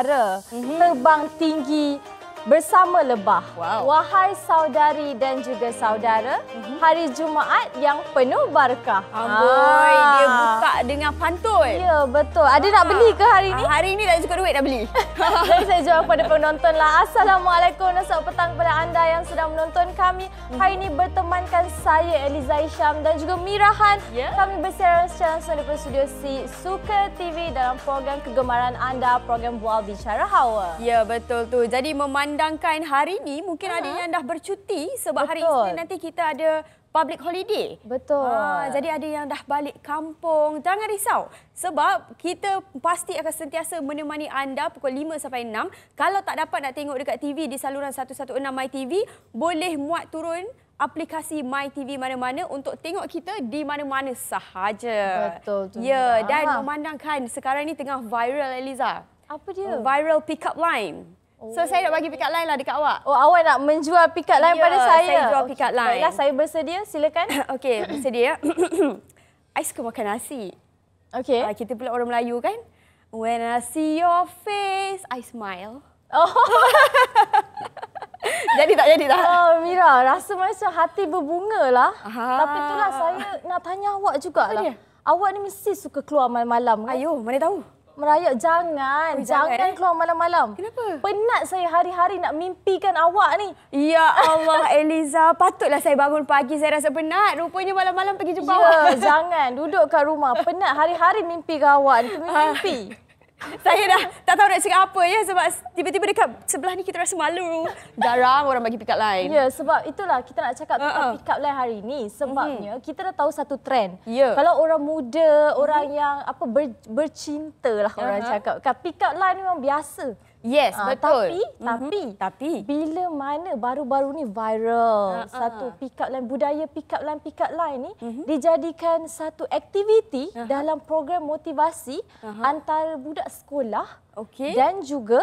udara terbang tinggi bersama lebah. Wow. Wahai saudari dan juga saudara, mm -hmm hari Jumaat yang penuh barakah. Amboi, ah. dia buka dengan pantun. Ya, betul. Ada ah. nak beli ke hari ini? Ah, hari ini dah cukup duit dah beli. Jadi saya jawab kepada penonton lah. Assalamualaikum dan selamat petang kepada anda yang sedang menonton kami. Hmm. Hari ini bertemankan saya Eliza Isham dan juga Mirahan. Yeah. Kami bersiaran secara langsung dari studio C Suka TV dalam program kegemaran anda, program Bual Bicara Hawa. Ya, betul tu. Jadi memandangkan hari ini mungkin ada ha. yang dah bercuti sebab betul. hari ini nanti kita ada public holiday. Betul. Ha, jadi ada yang dah balik kampung, jangan risau. Sebab kita pasti akan sentiasa menemani anda pukul 5 sampai 6. Kalau tak dapat nak tengok dekat TV di saluran 116 MyTV, boleh muat turun aplikasi MyTV mana-mana untuk tengok kita di mana-mana sahaja. Betul. tu. Ya, dan memandangkan sekarang ni tengah viral, Eliza. Apa dia? Viral pick-up line. Oh. So saya nak bagi pick line lah dekat awak. Oh awak nak menjual pick line yeah, pada ya, saya. Saya jual pick line. Baiklah saya bersedia silakan. Okey bersedia. I suka makan nasi. Okey. Uh, kita pula orang Melayu kan. When I see your face I smile. Oh. jadi tak jadi tak? Oh Mira rasa macam hati berbunga lah. Tapi itulah saya nak tanya awak jugalah. Okay. Awak ni mesti suka keluar malam-malam kan? Ayuh mana tahu merayap jangan. Oh, jangan jangan eh. keluar malam-malam. Kenapa? Penat saya hari-hari nak mimpikan awak ni. Ya Allah Eliza, patutlah saya bangun pagi saya rasa penat. Rupanya malam-malam pergi jumpa ya, awak. jangan. Duduk kat rumah. Penat hari-hari mimpi kawan. Mimpi. saya dah tak tahu nak cakap apa ya sebab tiba-tiba dekat sebelah ni kita rasa malu. Jarang orang bagi pick up line. Ya, sebab itulah kita nak cakap ha, ha. tentang uh-uh. pick up line hari ini sebabnya uh-huh. kita dah tahu satu trend. Yeah. Kalau orang muda, orang uh-huh. yang apa ber, bercinta lah uh-huh. orang cakap. Pick up line memang biasa. Yes, uh, betul. Tapi, mm-hmm. tapi, tapi bila mana baru-baru ni viral uh-uh. satu pick up line budaya pick up line pick up line ni uh-huh. dijadikan satu aktiviti uh-huh. dalam program motivasi uh-huh. antara budak sekolah okay. dan juga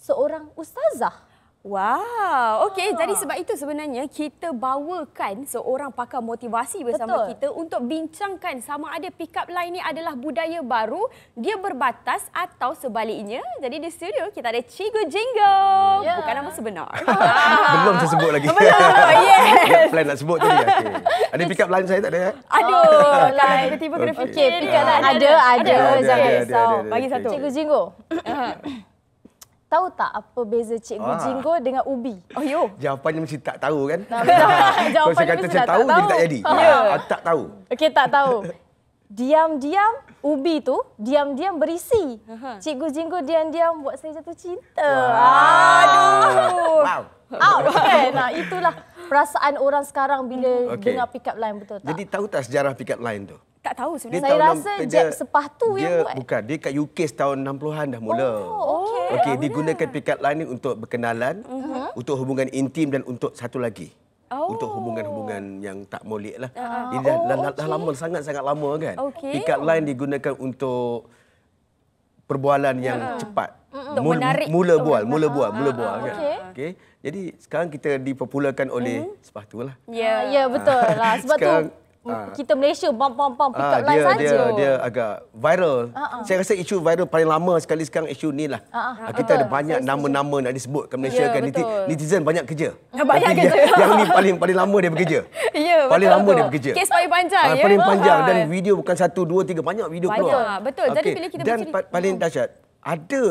seorang ustazah. Wow, okey. Ah. Jadi sebab itu sebenarnya kita bawakan seorang pakar motivasi bersama Betul. kita untuk bincangkan sama ada pick up line ini adalah budaya baru, dia berbatas atau sebaliknya. Jadi di studio kita ada Cikgu Jingle Yeah. Bukan nama sebenar. Belum saya ah. sebut lagi. Belum, yes. plan nak sebut tadi. Okay. Ada pick up line saya tak ada? Ya? Aduh, line. Oh, kan tiba-tiba kena fikir. Okay. Okay. Ah. Ada, ada. Bagi satu. Cikgu Jingle. Uh-huh. Tahu tak apa beza cikgu ah. jinggo dengan ubi? Oh, yo. Jawapannya mesti tak tahu kan? Kalau saya kata saya tahu, tahu, tak jadi. Yeah. Ah, tak tahu. Okey, tak tahu. Diam-diam ubi tu diam-diam berisi. Cikgu jinggo diam-diam buat saya jatuh cinta. Wow. Aduh. Wow. Out, kan? nah, itulah perasaan orang sekarang bila okay. dengar pick up line betul tak? Jadi tahu tak sejarah pick up line tu? tak tahu sebenarnya. Dia saya rasa dia, Jack Sepah tu dia, yang buat. Bukan, dia kat UK tahun 60-an dah oh, mula. Oh, okey. Okey, dia gunakan pickup line ni untuk berkenalan, uh mhm. -huh. untuk hubungan intim dan untuk satu lagi. Oh. Untuk hubungan-hubungan yang tak molek lah. Uh, dia dah, oh, okay. dah lama, sangat-sangat lama kan. Okay. Pickup line oh. digunakan untuk perbualan yang uh. cepat. Untuk mula, menarik. Mula bual, oh, mula ah, bual, uh, bual uh, kan. Okay. Okay. Jadi sekarang kita dipopularkan oleh uh mm-hmm. -huh. sepatu lah. Ya, yeah, yeah, betul lah. Sebab sekarang, tu... Ah. kita Malaysia pam pam pam pick ah, up line saja. Dia dia agak viral. Uh-uh. Saya rasa isu viral paling lama sekali sekarang isu ni lah. Uh-uh. Kita uh ada banyak uh-uh. nama-nama nak disebut ke Malaysia yeah, kan betul. netizen banyak kerja. Banyak kerja. Yang ni paling paling lama dia bekerja. ya yeah, Paling lama dia bekerja. Kes paling panjang uh, Paling panjang dan video bukan satu, dua, tiga banyak video banyak. keluar. Betul. Jadi bila kita dan mencari... paling hmm. dahsyat ada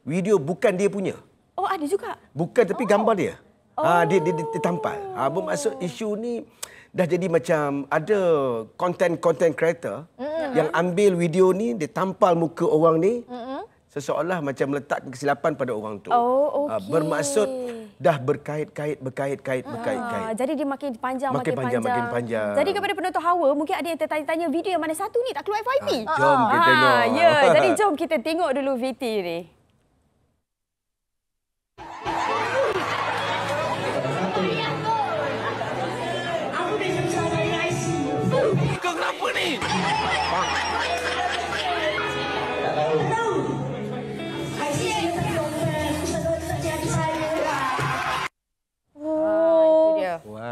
video bukan dia punya. Oh ada juga. Bukan tapi oh. gambar dia. Oh. Ah oh. ha, dia, dia, dia, dia tampal. ha, bermaksud isu ni dah jadi macam ada content-content creator mm-hmm. yang ambil video ni dia tampal muka orang ni mm-hmm. seolah macam letak kesilapan pada orang tu. Oh, ah, okay. Bermaksud dah berkait-kait berkait-kait ah, berkait-kait. Jadi dia makin panjang makin, makin panjang, panjang makin panjang. Jadi kepada penonton Hawa mungkin ada yang tertanya-tanya video yang mana satu ni tak keluar FYP. Ah, jom kita ah, tengok. Ah, ya, jadi jom kita tengok dulu VT ni.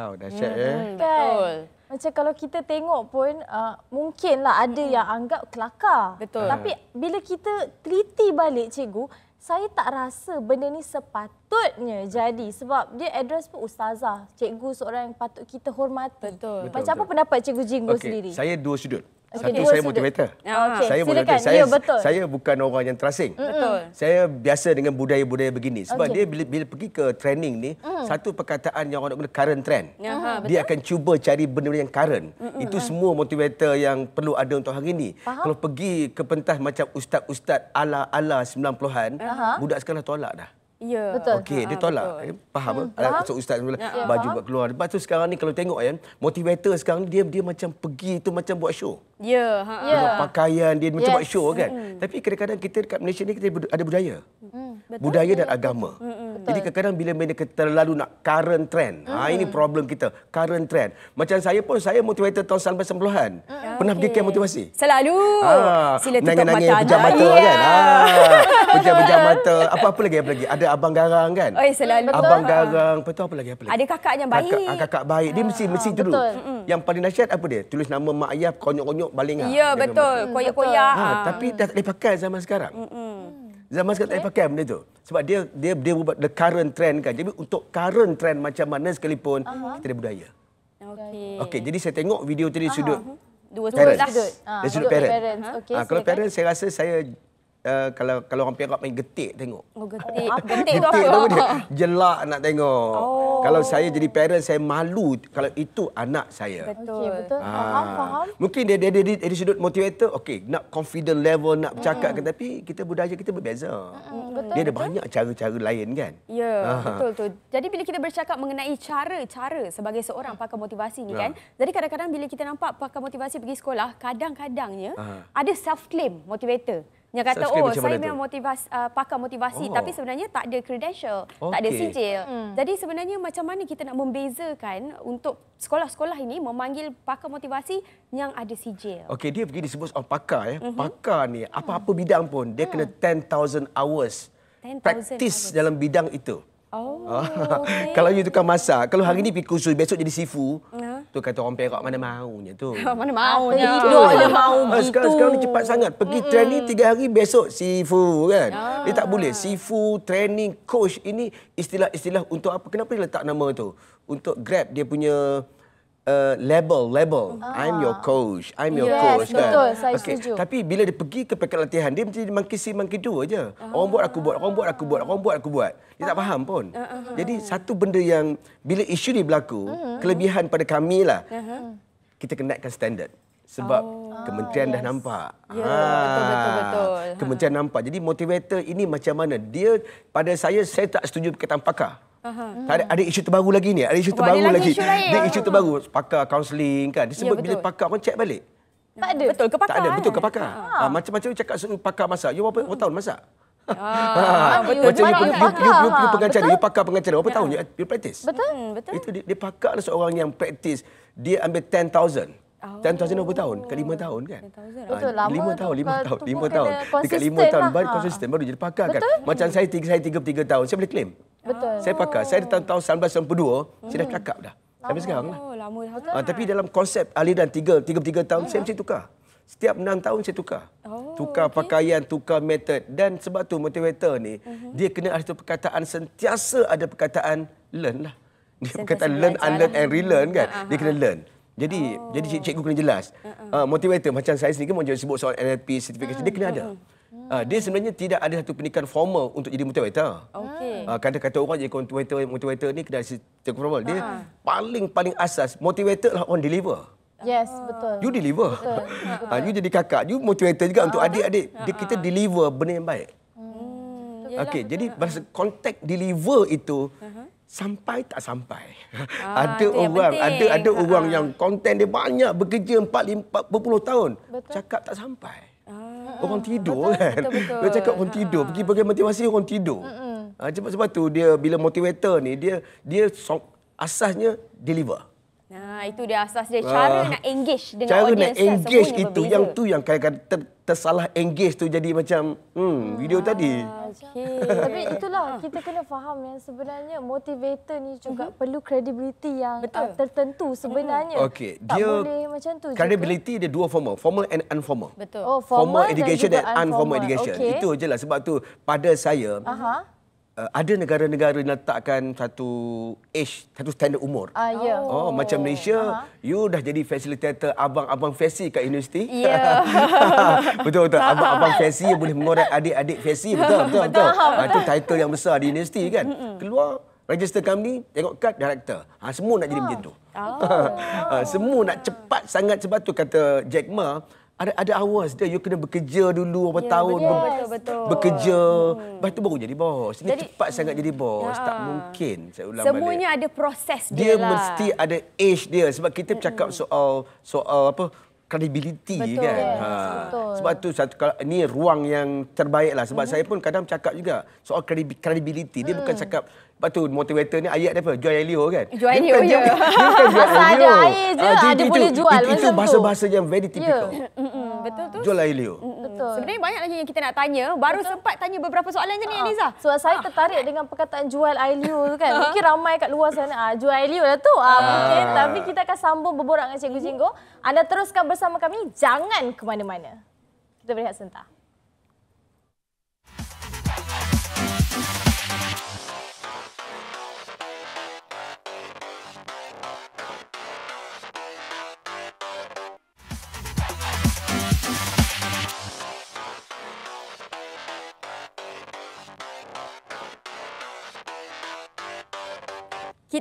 Wow, dahsyat hmm, ya. betul. Macam kalau kita tengok pun, uh, mungkinlah ada hmm. yang anggap kelakar. Betul. Tapi bila kita teliti balik, cikgu, saya tak rasa benda ni sepatutnya patutnya jadi sebab dia address pun ustazah, cikgu seorang yang patut kita hormati. Betul. Macam betul, apa pendapat cikgu Jinggo okay. sendiri? Saya dua sudut. Okay, Satu dua saya sudut. motivator. Okay. Saya Silakan. motivator. Ya, saya, ya, saya bukan orang yang terasing. Betul. Saya biasa dengan budaya-budaya begini sebab okay. dia bila, bila pergi ke training ni, mm. satu perkataan yang orang nak guna current trend. Aha, ya, mm. dia betul? akan cuba cari benda-benda yang current. Mm-mm. Itu semua motivator yang perlu ada untuk hari ini. Faham? Kalau pergi ke pentas macam ustaz-ustaz ala-ala 90-an, budak sekarang tolak dah. Ya. Betul. Okey, dia ha, tolak. Betul. Eh, faham ke? Hmm, so, ustaz bila ya, baju buat keluar. Lepas tu sekarang ni kalau tengok ya, motivator sekarang dia dia macam pergi tu macam buat show. Ya, ha. Ya. Pakaian dia yes. macam buat show kan. Hmm. Tapi kadang-kadang kita dekat Malaysia ni kita ada budaya. Hmm. Budaya dan agama. Hmm. hmm. Betul. Jadi kadang-kadang bila benda terlalu nak current trend. Ha, hmm. Ha, ini problem kita. Current trend. Macam saya pun, saya motivator tahun sampai sembilan. Hmm. Pernah okay. pergi camp motivasi? Selalu. Ha, Sila tutup mata. Nangis-nangis, pejam yeah. kan. Ha, pejam-pejam mata. Apa-apa lagi, apa lagi? Ada Abang Garang kan? Oh, selalu. Abang betul. Garang. Betul apa lagi, apa lagi? Ada kakak yang baik. Kakak, kakak baik. Dia ah, mesti, ha, mesti betul. dulu. Betul. Yang paling nasihat apa dia? Tulis nama mak ayah, konyok-konyok, balingah. Ya, betul. Koyak-koyak. Ha, ah. tapi dah tak boleh pakai zaman sekarang. Mm-mm. Zaman sekarang okay. tak pakai benda tu. Sebab dia dia dia buat the current trend kan. Jadi untuk current trend macam mana sekalipun uh-huh. kita ada budaya. Okey. Okey, jadi saya tengok video tadi uh-huh. sudut dua sudut. Ha, sudut parents. parents. Okay, ha, kalau parents saya rasa saya Uh, kalau kalau orang Perak main getik tengok. Oh getik. Ah, getik, getik tu apa? Jelak nak tengok. Oh. Kalau saya jadi parent saya malu kalau itu anak saya. Betul. Okay, betul. Ha. Faham, faham. Mungkin dia dia dia, dia, dia, sudut motivator. Okey, nak confident level nak bercakap mm. kan tapi kita budaya kita berbeza. Betul, dia ada betul. banyak cara-cara lain kan? Ya, ha. betul tu. Jadi bila kita bercakap mengenai cara-cara sebagai seorang pakar motivasi ni ha. kan. Jadi kadang-kadang bila kita nampak pakar motivasi pergi sekolah, kadang-kadangnya ha. ada self claim motivator yang kata oh saya memang motivasi uh, pakar motivasi oh. tapi sebenarnya tak ada credential okay. tak ada sijil hmm. jadi sebenarnya macam mana kita nak membezakan untuk sekolah-sekolah ini memanggil pakar motivasi yang ada sijil okey dia pergi disebut oh, pakar eh. mm-hmm. pakar ni apa-apa hmm. bidang pun dia hmm. kena 10000 hours 10, practice dalam bidang itu oh, ah, Okay. kalau you tukang masak kalau hari ni pergi kursus besok jadi sifu hmm. Tu kata orang Perak mana maunya tu. mana maunya. Tidur je mau ha, gitu. Sekarang, sekarang ni cepat sangat. Pergi Mm-mm. training tiga hari besok sifu kan. Ya. Dia tak boleh. Sifu, training, coach ini istilah-istilah untuk apa? Kenapa dia letak nama tu? Untuk grab dia punya uh, label, label. Ah. I'm your coach. I'm your yes, coach. Kan? Betul, kan? saya okay. setuju. Tapi bila dia pergi ke pekat latihan, dia macam mangkisi mangkis dua je. Ah. Orang buat, aku buat. Orang buat, aku buat. Orang buat, aku buat. Dia tak ah. faham pun. Ah, ah, ah. Jadi satu benda yang bila isu ni berlaku, ah. kelebihan pada kami lah. Ah. Kita kena standard. Sebab oh, kementerian ah, dah yes. nampak. Ya, betul-betul. Kementerian ha. nampak. Jadi motivator ini macam mana? Dia, pada saya, saya tak setuju perkataan pakar. Hmm. Tak Ada, ada isu terbaru lagi ni. Ada isu terbaru lagi. Ada isu terbaru. Hmm. Pakar kaunseling kan. Disebut ya, bila pakar pun check balik. Tak ada. Betul ke pakar? Tak ada. Betul ke pakar? Ha. Ha. Macam-macam you cakap suruh pakar masak. You berapa hmm. tahun masak? Ha. Ha. Ha. Betul. Macam you, you, you, ha, pengacara. Betul? You pakar pengacara. Berapa ya. tahun you, you Betul. Hmm. Betul. Itu dia, dia pakar lah seorang yang practice. Dia ambil 10,000. Dan oh. tahun berapa tahun? Kat lima tahun kan? Betul, lima tahun, ah, lima tahun, lima tahun. Dekat lima tahun, lah. baru ah. konsisten, baru jadi pakar kan? Macam saya tiga, saya tiga, tiga tahun, saya boleh claim. Betul. Saya pakar, saya datang tahun 1992, saya dah kakak hmm. dah. Lama. Sampai sekarang lah. Lama. Ha, tapi dalam konsep aliran tiga, tiga, tiga tahun, saya mesti tukar. Setiap enam tahun saya tukar. Oh, tukar okay. pakaian, tukar method. Dan sebab tu motivator ni, uh-huh. dia kena ada perkataan sentiasa ada perkataan learn lah. Dia kata learn, unlearn lah. and relearn kan. Ha, ha, dia kena ha. learn. Jadi oh. jadi cikgu kena jelas. Uh-uh. Uh, motivator macam saya sendiri kan sebut soal NLP certification hmm. dia kena ada. Uh, dia sebenarnya tidak ada satu pendidikan formal untuk jadi motivator. Okey. Uh, kata-kata orang jadi motivator motivator ni kena ada formal. Dia uh-huh. paling paling asas motivator lah on deliver. Yes, betul. You deliver. Betul. uh you jadi kakak, you motivator juga uh-huh. untuk adik-adik. Uh-huh. Dia kita deliver benda yang baik. Hmm. hmm Okey, jadi lah. bahasa konteks deliver itu uh-huh sampai tak sampai. Ah, ada orang ada ada ah. orang ah. yang konten dia banyak bekerja 4 40 tahun betul. cakap tak sampai. Ah, orang tidur betul, kan. Betul, betul. Dia cakap orang tidur, ah. pergi bagi motivasi orang tidur. Ha, sebab sebab tu dia bila motivator ni dia dia asasnya deliver. Nah, itu dia asas dia ah. cara uh, nak engage dengan audiens. Cara nak kan engage itu berbeza. yang tu yang kadang-kadang ter, tersalah engage tu jadi macam hmm uh, video ah, tadi. Okay. Tapi itulah kita kena faham yang sebenarnya motivator ni juga uh-huh. perlu credibility yang ah, Betul. tertentu mm-hmm. sebenarnya. Okay. Dia boleh macam tu. Credibility juga. dia dua formal, formal and informal. Betul. Oh, formal, formal education dan informal, informal. education. Okay. Itu ajalah sebab tu pada saya uh-huh uh, ada negara-negara yang letakkan satu age, satu standard umur. Uh, ah, yeah. oh, oh, macam oh, Malaysia, uh-huh. you dah jadi facilitator abang-abang fesi kat universiti. Ya. Betul betul. Abang-abang fesi boleh mengorek adik-adik fesi, betul betul betul. Itu ah, title yang besar di universiti kan. Keluar register kami, tengok kad director. Ha, semua nak jadi oh. macam tu. Oh. semua nak cepat sangat sebab tu kata Jack Ma, ada ada awas dia you kena bekerja dulu berapa ya, tahun betul, betul, betul. bekerja hmm. lepas tu baru jadi bos ni cepat hmm. sangat jadi bos ya. tak mungkin saya ulang semuanya balik. ada proses dia dia lah. mesti ada age dia sebab kita bercakap hmm. soal soal apa credibility betul, kan ha sebab tu satu kalau ni ruang yang terbaiklah sebab hmm. saya pun kadang cakap juga soal credibility dia hmm. bukan cakap Lepas tu motivator ni ayat dia apa? Jual air liur kan? Jual air liur, ya. Dia bukan jual air liur. Asal ada air je, ah, lah, dia boleh jual macam tu. Itu bahasa-bahasa yang very ya. typical. Mm, mm, mm. Ah. Betul tu? Jual air liur. Sebenarnya banyak lagi yang kita nak tanya. Baru sempat tanya beberapa soalan je ni, ah. Eliza. Sebab saya tertarik dengan perkataan jual air liur tu kan. Mungkin ramai kat luar sana, jual air liur lah tu. mungkin. Tapi kita akan sambung berborak dengan Cikgu mm-hmm. Jinggo. Anda teruskan bersama kami. Jangan ke mana-mana. Kita berehat sentar.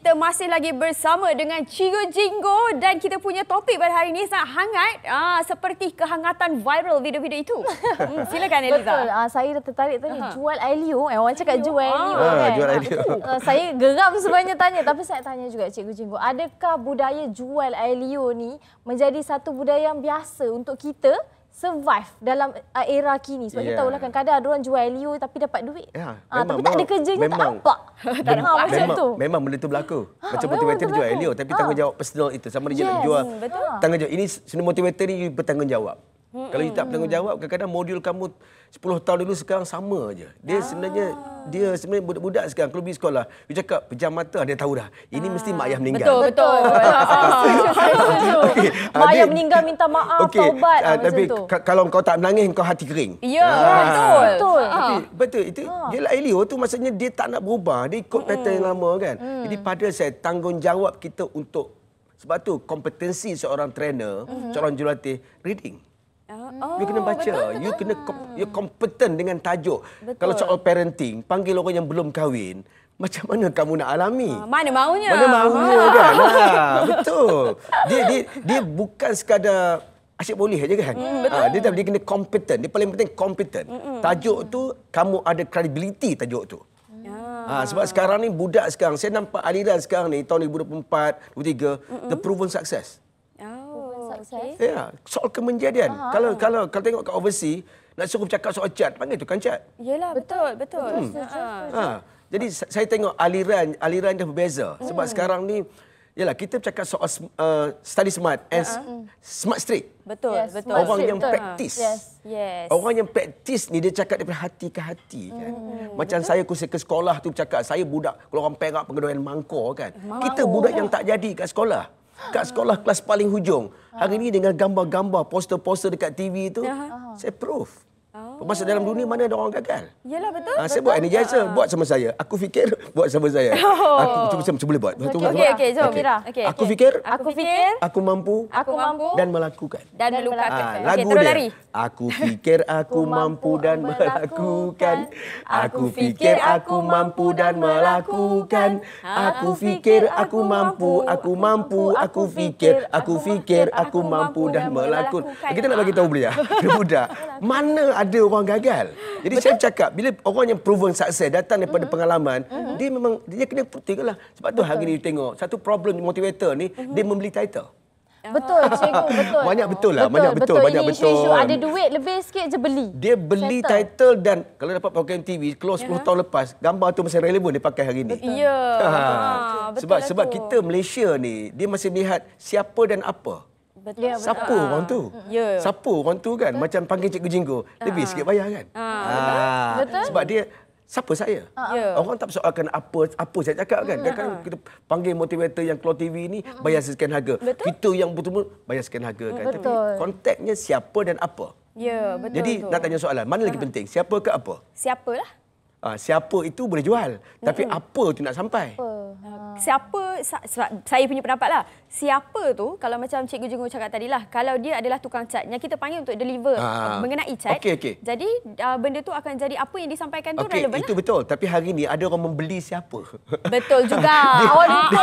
kita masih lagi bersama dengan Cigo Jingo dan kita punya topik pada hari ini sangat hangat ah, seperti kehangatan viral video-video itu. Hmm, silakan Eliza. Betul. Ah, saya dah tertarik tadi uh jual Ailio. Eh, orang cakap Ailio. jual Ailio. Ah, kan? Ah, jual Ailio. Ah, saya geram sebenarnya tanya tapi saya tanya juga Cikgu Jingo. Adakah budaya jual Ailio ni menjadi satu budaya yang biasa untuk kita survive dalam uh, era kini sebab lah yeah. kita tahulah kadang-kadang ada orang jual LU e tapi dapat duit. Yeah, ya, ha, tapi tak ada kerjanya memang, tak apa. Tak apa macam tu. Memang benda tu berlaku. Ha, macam motivator jual LU e tapi ha. tanggungjawab personal itu sama dia yes, nak jual. Betul. Tanggungjawab ini sebenarnya motivator ni you bertanggungjawab. Hmm, Kalau hmm, you tak bertanggungjawab kadang-kadang modul kamu Sepuluh tahun dulu sekarang sama aja. Dia ah. sebenarnya dia sebenarnya budak-budak sekarang kalau pergi sekolah, dia cakap pejam mata dia tahu dah. Ini ah. mesti mak ayah meninggal. Betul, betul. okay. Mak ayah meninggal minta maaf, okay. taubat ah, Tapi kalau kau tak menangis kau hati kering. Ya, yeah, ah. betul. Betul. Tapi, betul itu ah. dia lah Elio tu maksudnya dia tak nak berubah. Dia ikut Mm-mm. yang lama kan. Mm. Jadi pada saya tanggungjawab kita untuk sebab tu kompetensi seorang trainer, mm-hmm. seorang jurulatih reading. Oh, you kena baca. Betul, betul. You kena you competent dengan tajuk. Betul. Kalau soal parenting, panggil orang yang belum kahwin. Macam mana kamu nak alami? Ah, mana maunya? Mana maunya ha. kan? Ha, betul. Dia, dia, dia bukan sekadar asyik boleh saja kan? Mm, betul. dia, dia kena competent. Dia paling penting competent. Mm -mm. Tajuk tu, kamu ada credibility tajuk tu. Ha, sebab sekarang ni budak sekarang, saya nampak aliran sekarang ni tahun 2024, 2023, mm -mm. the proven success okay. Ya, soal kemenjadian. Aha, kalau, kalau kalau tengok kat overseas, nak suruh bercakap soal chat, panggil tu kan chat. Yalah, betul, betul. betul. Hmm. Ha. ha. Jadi saya tengok aliran aliran dah berbeza. Hmm. Sebab sekarang ni Yalah kita bercakap soal uh, study smart as ha. uh smart street. Betul, yes, betul. Orang street, yang praktis. Yes, yes. Orang yang praktis ni dia cakap daripada hati ke hati kan. Hmm, hmm. Macam betul. saya kursi ke sekolah tu bercakap saya budak kalau orang Perak pengedoyan mangkor kan. Mau. Kita budak yang tak jadi kat sekolah kat sekolah kelas paling hujung. Hari ini dengan gambar-gambar, poster-poster dekat TV itu, saya proof. Oh. Masa dalam dunia mana ada orang gagal? Yalah betul. Ha, saya betul buat betul energizer, tak? Ah. buat sama saya. Aku fikir, buat sama saya. Oh. Aku cuba cuba boleh buat. Okey okey, okay, jom okay. Mira. Okay. Okay. Aku fikir, aku fikir, aku mampu, aku mampu dan melakukan. Dan melakukan. Ha, ah, lagu okay, dia. Lari. Aku fikir aku mampu dan melakukan. Aku fikir aku mampu dan melakukan. Aku fikir aku mampu, aku mampu, aku fikir, aku fikir aku mampu dan melakukan. Kita nak bagi tahu beliau, budak. Mana ada orang gagal. Jadi Betul? saya cakap bila orang yang proven success datang daripada uh mm-hmm. -huh. pengalaman, uh mm-hmm. -huh. dia memang dia kena putihkanlah. Sebab tu hari ni you tengok satu problem motivator ni uh mm-hmm. -huh. dia membeli title. Ah. Betul, cikgu, betul. Banyak betul lah, betul, banyak betul, betul. banyak betul. Ini ada duit lebih sikit je beli. Dia beli Settle. title dan kalau dapat program TV, keluar 10 tahun lepas, gambar tu masih relevan dia pakai hari ni. Betul. Ya, ha. Ah, betul. Sebab, betul lah sebab kita Malaysia ni, dia masih melihat siapa dan apa. Betul. Ya, betul. Siapa uh, orang ah. tu? Ya. Siapa orang tu kan? Betul. Macam panggil cikgu jinggo, lebih uh. sikit bayar kan? Uh. Uh. Betul. Sebab dia siapa saya? Uh. Orang tak persoalkan apa apa saya cakap kan? Uh. Kan kita panggil motivator yang keluar TV ni bayar sekian harga. Betul. Kita yang betul-betul bayar sekian harga kan? Betul. Tapi konteknya siapa dan apa? Ya, betul. Jadi betul. nak tanya soalan, mana lagi penting? Siapa ke apa? Siapalah. Uh, siapa itu boleh jual. Tapi mm apa tu nak sampai? Apa? Siapa, saya punya pendapat lah siapa tu kalau macam cikgu jenggu cakap tadi lah kalau dia adalah tukang cat yang kita panggil untuk deliver ha. mengenai cat okay, okay. jadi uh, benda tu akan jadi apa yang disampaikan tu okay, relevan itu lah. betul tapi hari ni ada orang membeli siapa betul juga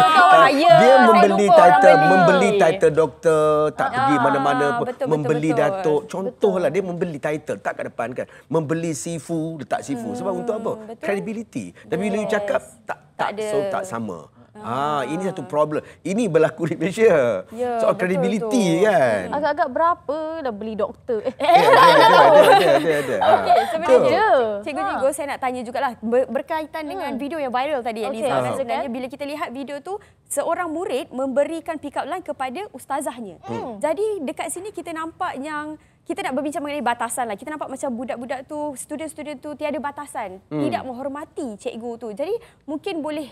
dia membeli title membeli title doktor tak pergi ah, mana-mana betul, betul, membeli betul. datuk contohlah dia membeli title tak kat depan kan membeli sifu letak sifu hmm, sebab untuk apa betul. credibility tapi yes. bila you cakap tak tak, tak so tak sama Ah, ah ini satu ah. problem. Ini berlaku di Malaysia. Yeah, Soal credibility itu. kan. Agak-agak berapa dah beli doktor? Eh, ya, ada, ada, ada. ada. Ah. Okey, sebenarnya Cikgu Jigo ah. saya nak tanya juga jugalah berkaitan hmm. dengan video yang viral tadi okay. Elisa. Ah. Sebenarnya bila kita lihat video tu seorang murid memberikan pick up line kepada ustazahnya. Hmm. hmm. Jadi dekat sini kita nampak yang kita nak berbincang mengenai batasan lah. Kita nampak macam budak-budak tu, student-student tu tiada batasan. Hmm. Tidak menghormati cikgu tu. Jadi mungkin boleh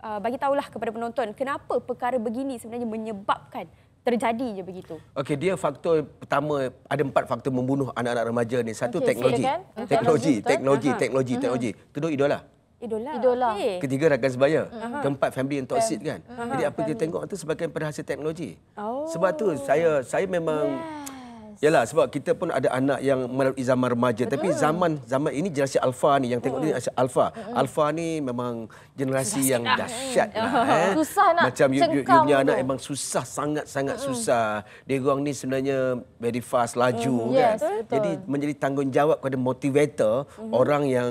Uh, bagi tahulah kepada penonton kenapa perkara begini sebenarnya menyebabkan terjadi je begitu. Okey, dia faktor pertama ada empat faktor membunuh anak-anak remaja ni. Satu okay, teknologi. Silakan. Teknologi, teknologi, Betul. teknologi, Aha. teknologi. Kedua idola. Idola. idola. Okay. Ketiga rakan sebaya. Aha. Keempat family yang toxic kan. Aha. Jadi apa family. kita tengok tu sebagai pada teknologi. Oh. Sebab tu oh. saya saya memang yeah. Ya lah sebab kita pun ada anak yang melalui zaman remaja Betul. tapi zaman zaman ini generasi alfa ni yang tengok ni hmm. alfa. Alfa hmm. ni memang generasi susah yang dahsyat lah. Eh. Eh. Susah nak Macam you, you, you punya anak tu. memang susah sangat-sangat mm. susah. Dia orang ni sebenarnya very fast, laju mm. kan. Yes, Jadi menjadi tanggungjawab kepada motivator mm. orang yang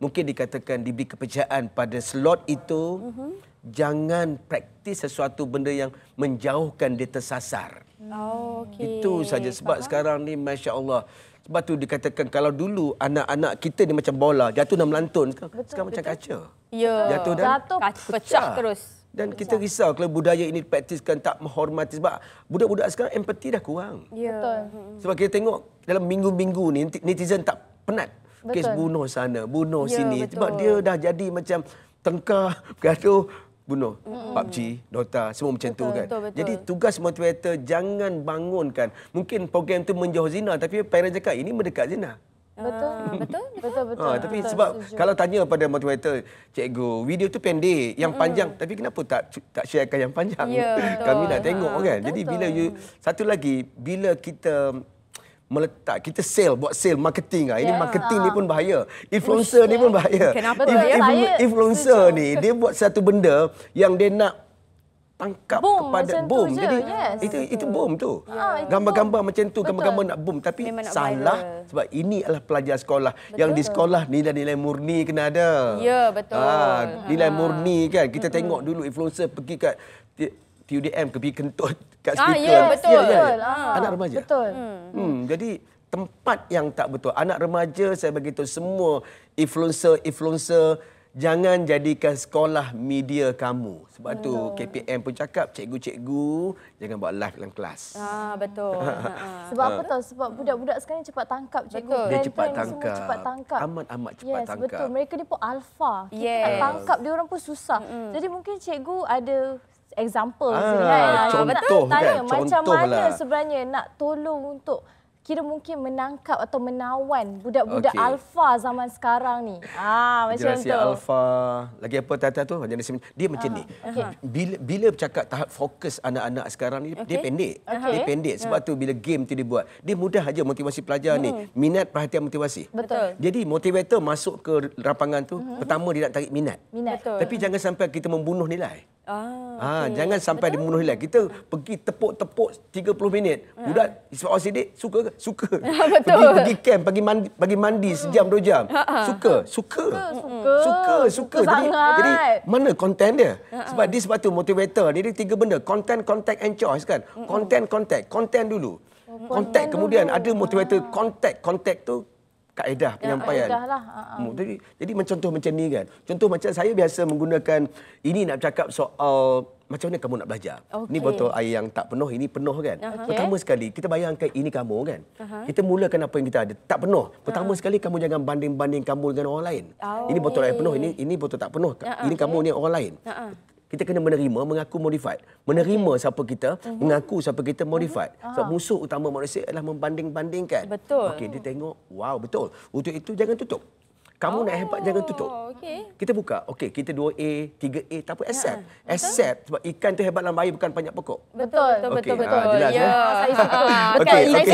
mungkin dikatakan diberi kepercayaan pada slot itu mm. jangan praktis sesuatu benda yang menjauhkan dia tersasar. Oh, okay. Itu saja sebab Faham. sekarang ni Masya Allah Sebab tu dikatakan kalau dulu anak-anak kita ni macam bola Jatuh dan melantun Sekarang, betul, sekarang betul. macam kaca ya. Jatuh dan jatuh, pecah. pecah terus dan kita risau kalau budaya ini praktiskan tak menghormati sebab budak-budak sekarang empati dah kurang. Ya. Betul. Hmm. Sebab kita tengok dalam minggu-minggu ni netizen tak penat. Betul. Kes bunuh sana, bunuh ya, sini. Betul. Sebab dia dah jadi macam tengkar, bergaduh, bunuh mm-hmm. PUBG, Dota, semua macam betul, tu kan. Betul, betul. Jadi tugas moderator jangan bangunkan. Mungkin program tu menjauh zina tapi parent cakap ini mendekat zina. Ah, ah. Betul, betul, betul, betul. Ah, ha, tapi betul, sebab sejuk. kalau tanya pada moderator, cikgu, video tu pendek, yang panjang, tapi kenapa tak tak sharekan yang panjang? Yeah, betul. Kami nak tengok ha, kan. Betul, Jadi bila you satu lagi, bila kita meletak kita sale buat sale marketing ah ini yeah. marketing ni pun bahaya influencer Ush, ni pun ya. bahaya kenapa tu bahaya influencer ni dia buat satu benda yang dia nak tangkap boom, kepada macam boom tu jadi je. Yes. itu itu boom tu yeah. Ya, gambar-gambar macam tu gambar-gambar nak boom tapi nak salah viral. sebab ini adalah pelajar sekolah betul. yang di sekolah nilai-nilai murni kena ada ya yeah, betul ha, nilai ha. murni kan kita hmm tengok dulu influencer pergi kat TUDM ke pergi kentut kat ah, speaker. Ya, ya, ya, ah, yeah, betul. Yeah, kan? betul. Anak remaja. Betul. Hmm. hmm. hmm. Jadi tempat yang tak betul. Anak remaja saya begitu semua influencer-influencer jangan jadikan sekolah media kamu. Sebab Hello. tu KPM pun cakap cikgu-cikgu jangan buat live dalam kelas. Ah betul. Ha, ha, Sebab ha. apa ah. tahu sebab budak-budak sekarang cepat tangkap cikgu. Betul. Dia cepat tangkap. Semua cepat tangkap. Amat amat cepat yes, tangkap. betul. Mereka ni pun alfa. Yes. Kita tangkap dia orang pun susah. Mm-hmm. Jadi mungkin cikgu ada example ah, sebenarnya. Contoh, tak, tanya, kan? contoh kan, macam lah. Macam mana sebenarnya nak tolong untuk kira mungkin menangkap atau menawan budak-budak okay. alfa zaman sekarang ni. Ah macam generasi tu. Generasi alfa. Lagi apa tata tu? Generasi dia macam ah. ni. Okay. Ah. Bila bila bercakap tahap fokus anak-anak sekarang ni okay. dia pendek. Okay. Dia pendek sebab yeah. tu bila game tu dibuat, dia mudah aja motivasi pelajar mm. ni. Hmm. Minat perhatian motivasi. Betul. Jadi motivator masuk ke lapangan tu mm. pertama dia nak tarik minat. Minat. Betul. Tapi mm. jangan sampai kita membunuh nilai. Ah, ah okay. jangan sampai dibunuh nilai. Kita pergi tepuk-tepuk 30 minit. Ah. Budak yeah. Ismail Sidik suka ke? suka. Ah, betul. Pergi, pergi camp, pergi mandi, pergi mandi sejam dua jam. Ha, ha. Suka, suka. Suka, suka. suka. suka. suka jadi, jadi mana konten dia? Ha, Sebab dia tu motivator ni dia tiga benda. konten, kontak, and choice kan? Konten, kontak, konten dulu. Oh, content kemudian ada motivator kontak, kontak tu kaedah ya, penyampaian. Ya, lah. uh-huh. jadi, jadi mencontoh macam ni kan. Contoh macam saya biasa menggunakan ini nak cakap soal macam mana kamu nak belajar. Okay. Ini botol air yang tak penuh ini penuh kan. Uh-huh. Pertama sekali kita bayangkan ini kamu kan. Uh-huh. Kita mulakan apa yang kita ada tak penuh. Pertama uh-huh. sekali kamu jangan banding-banding kamu dengan orang lain. Oh, ini botol okay. air penuh ini ini botol tak penuh. Uh-huh. Ini kamu ni orang lain. Uh-huh kita kena menerima mengaku modified menerima okay. siapa kita mm-hmm. mengaku siapa kita mhm. modified mm-hmm. sebab so, musuh utama manusia adalah membanding-bandingkan betul okey dia tengok wow betul untuk itu jangan tutup kamu oh, nak hebat jangan tutup. Okay. Kita buka. Okey, kita 2A, 3A, tak apa accept. Ya, accept sebab ikan tu hebat dalam air bukan banyak pokok. Betul, betul, okay, betul, betul. Ah, ya, ya, saya suka. Okey, okey.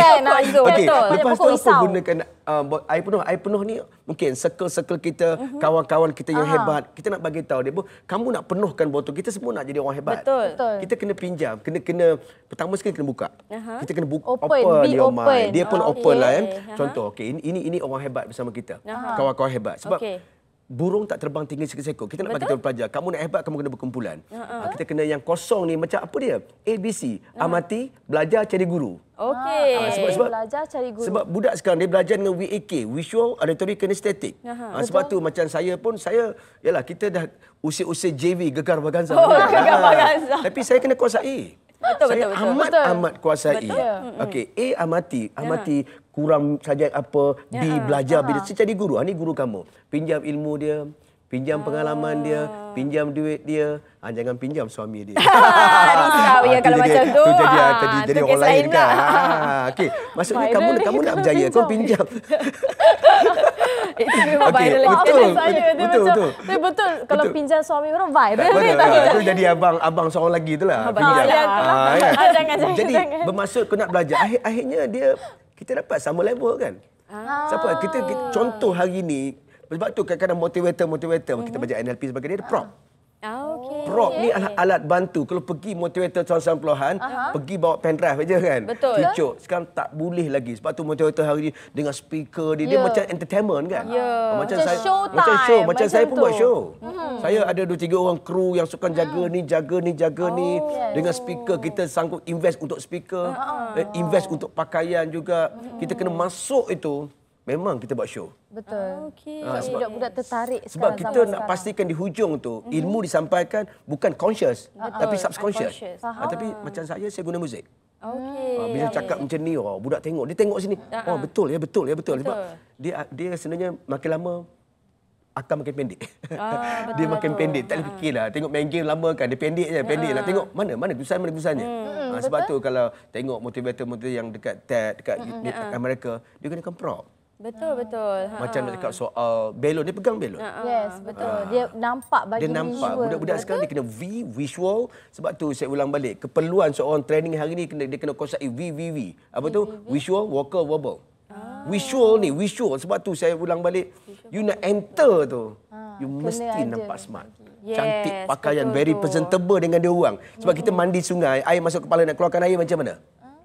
Okey, betul. Lepas tu apa gunakan uh, air penuh air penuh ni mungkin circle-circle kita uh-huh. kawan-kawan kita yang uh-huh. hebat kita nak bagi tahu dia pun kamu nak penuhkan botol kita semua nak jadi orang hebat betul, betul. kita kena pinjam kena kena pertama sekali kena buka uh-huh. kita kena buka. open, open be your open. dia pun ah, open lah kan uh-huh. contoh okey ini ini orang hebat bersama kita uh-huh. kawan-kawan hebat sebab okay burung tak terbang tinggi sekecekok. Kita nak bagi tahu pelajar, kamu nak hebat kamu kena berkumpulan. Uh-huh. Kita kena yang kosong ni macam apa dia? ABC, uh-huh. Ha. amati, belajar cari guru. Okey. Uh, sebab sebab belajar cari guru. Sebab budak sekarang dia belajar dengan WAK, visual, auditory, kinesthetic. Uh-huh. Uh, sebab Betul. tu macam saya pun saya yalah kita dah usia-usia JV gegar bergansa. Oh, gegar bergansa. Uh, tapi saya kena kuasai. Betul, saya betul, amat betul. amat kuasai. Okey, A amati, amati, yeah kurang saja apa ya, di ah, belajar ha. bila ah. jadi guru ah, ni guru kamu pinjam ilmu dia pinjam pengalaman dia pinjam duit dia ha, jangan pinjam suami dia ha, ya, kalau jadi, macam tu, tu ha, jadi, ha, jadi, jadi orang lain kan ha, okey maksudnya viral kamu kamu nak berjaya pinjam. kau pinjam itu memang okay, viral betul, betul, betul, eh, betul, kalau pinjam suami orang viral betul, betul, jadi abang abang seorang lagi itulah lah. ha, jangan, jadi bermaksud kau nak belajar akhirnya dia kita dapat sama level kan. Ah. Siapa? Kita, kita contoh hari ni sebab tu kadang-kadang motivator-motivator mm-hmm. kita belajar NLP sebagainya ada prop. Ah. Okay. Prop okay. ni alat, alat bantu. Kalau pergi motivator tahun 90-an, uh-huh. pergi bawa pen drive aja ya, kan. Betul. Cucuk. Ya? Sekarang tak boleh lagi. Sebab tu motivator hari ni dengan speaker dia. Yeah. Dia ya. macam entertainment kan. Yeah. Ya. macam, macam, saya, show macam show Macam, macam saya tu. pun buat show. Hmm. Saya ada dua tiga orang kru yang suka jaga hmm. ni, jaga ni, jaga oh, ni. Dengan speaker kita sanggup invest untuk speaker. Uh-huh. Invest untuk pakaian juga. Hmm. Kita kena masuk itu memang kita buat show. Betul. Ah, okey. Ha, sebab budak-budak tertarik sekarang. Sebab kita nak sekarang. pastikan di hujung tu mm-hmm. ilmu disampaikan bukan conscious Betul. Ah, tapi subconscious. Faham. Ha, tapi macam saya saya guna muzik. Okey. Ha, bila cakap macam ni oh, budak tengok dia tengok sini. uh Oh betul ya betul ya betul. betul sebab dia dia sebenarnya makin lama akan makin pendek. Ah, dia makin pendek. Tak boleh fikirlah. Tengok main game lama kan. Dia pendek je. Pendek lah. Tengok mana. Mana gusan, mana gusannya. Hmm, ha, sebab betul? tu kalau tengok motivator-motivator yang dekat TED, dekat hmm, Amerika, dia kena kan prop. Betul uh, betul. Ha, macam nak ha. cakap soal belon dia pegang belon. Uh, yes, betul. Uh, dia nampak bagi dia nampak. visual. Budak-budak sekarang dia kena V visual sebab tu saya ulang balik. Keperluan seorang training hari ni kena dia kena kuasai V V V. Apa tu? Visual, vocal, verbal. Uh. Visual ni, visual sebab tu saya ulang balik. Visual you nak enter tu. Uh, you mesti nampak smart. Yes, Cantik pakaian betul. very presentable dengan dia orang. Sebab uh-huh. kita mandi sungai, air masuk kepala nak keluarkan air macam mana? Uh,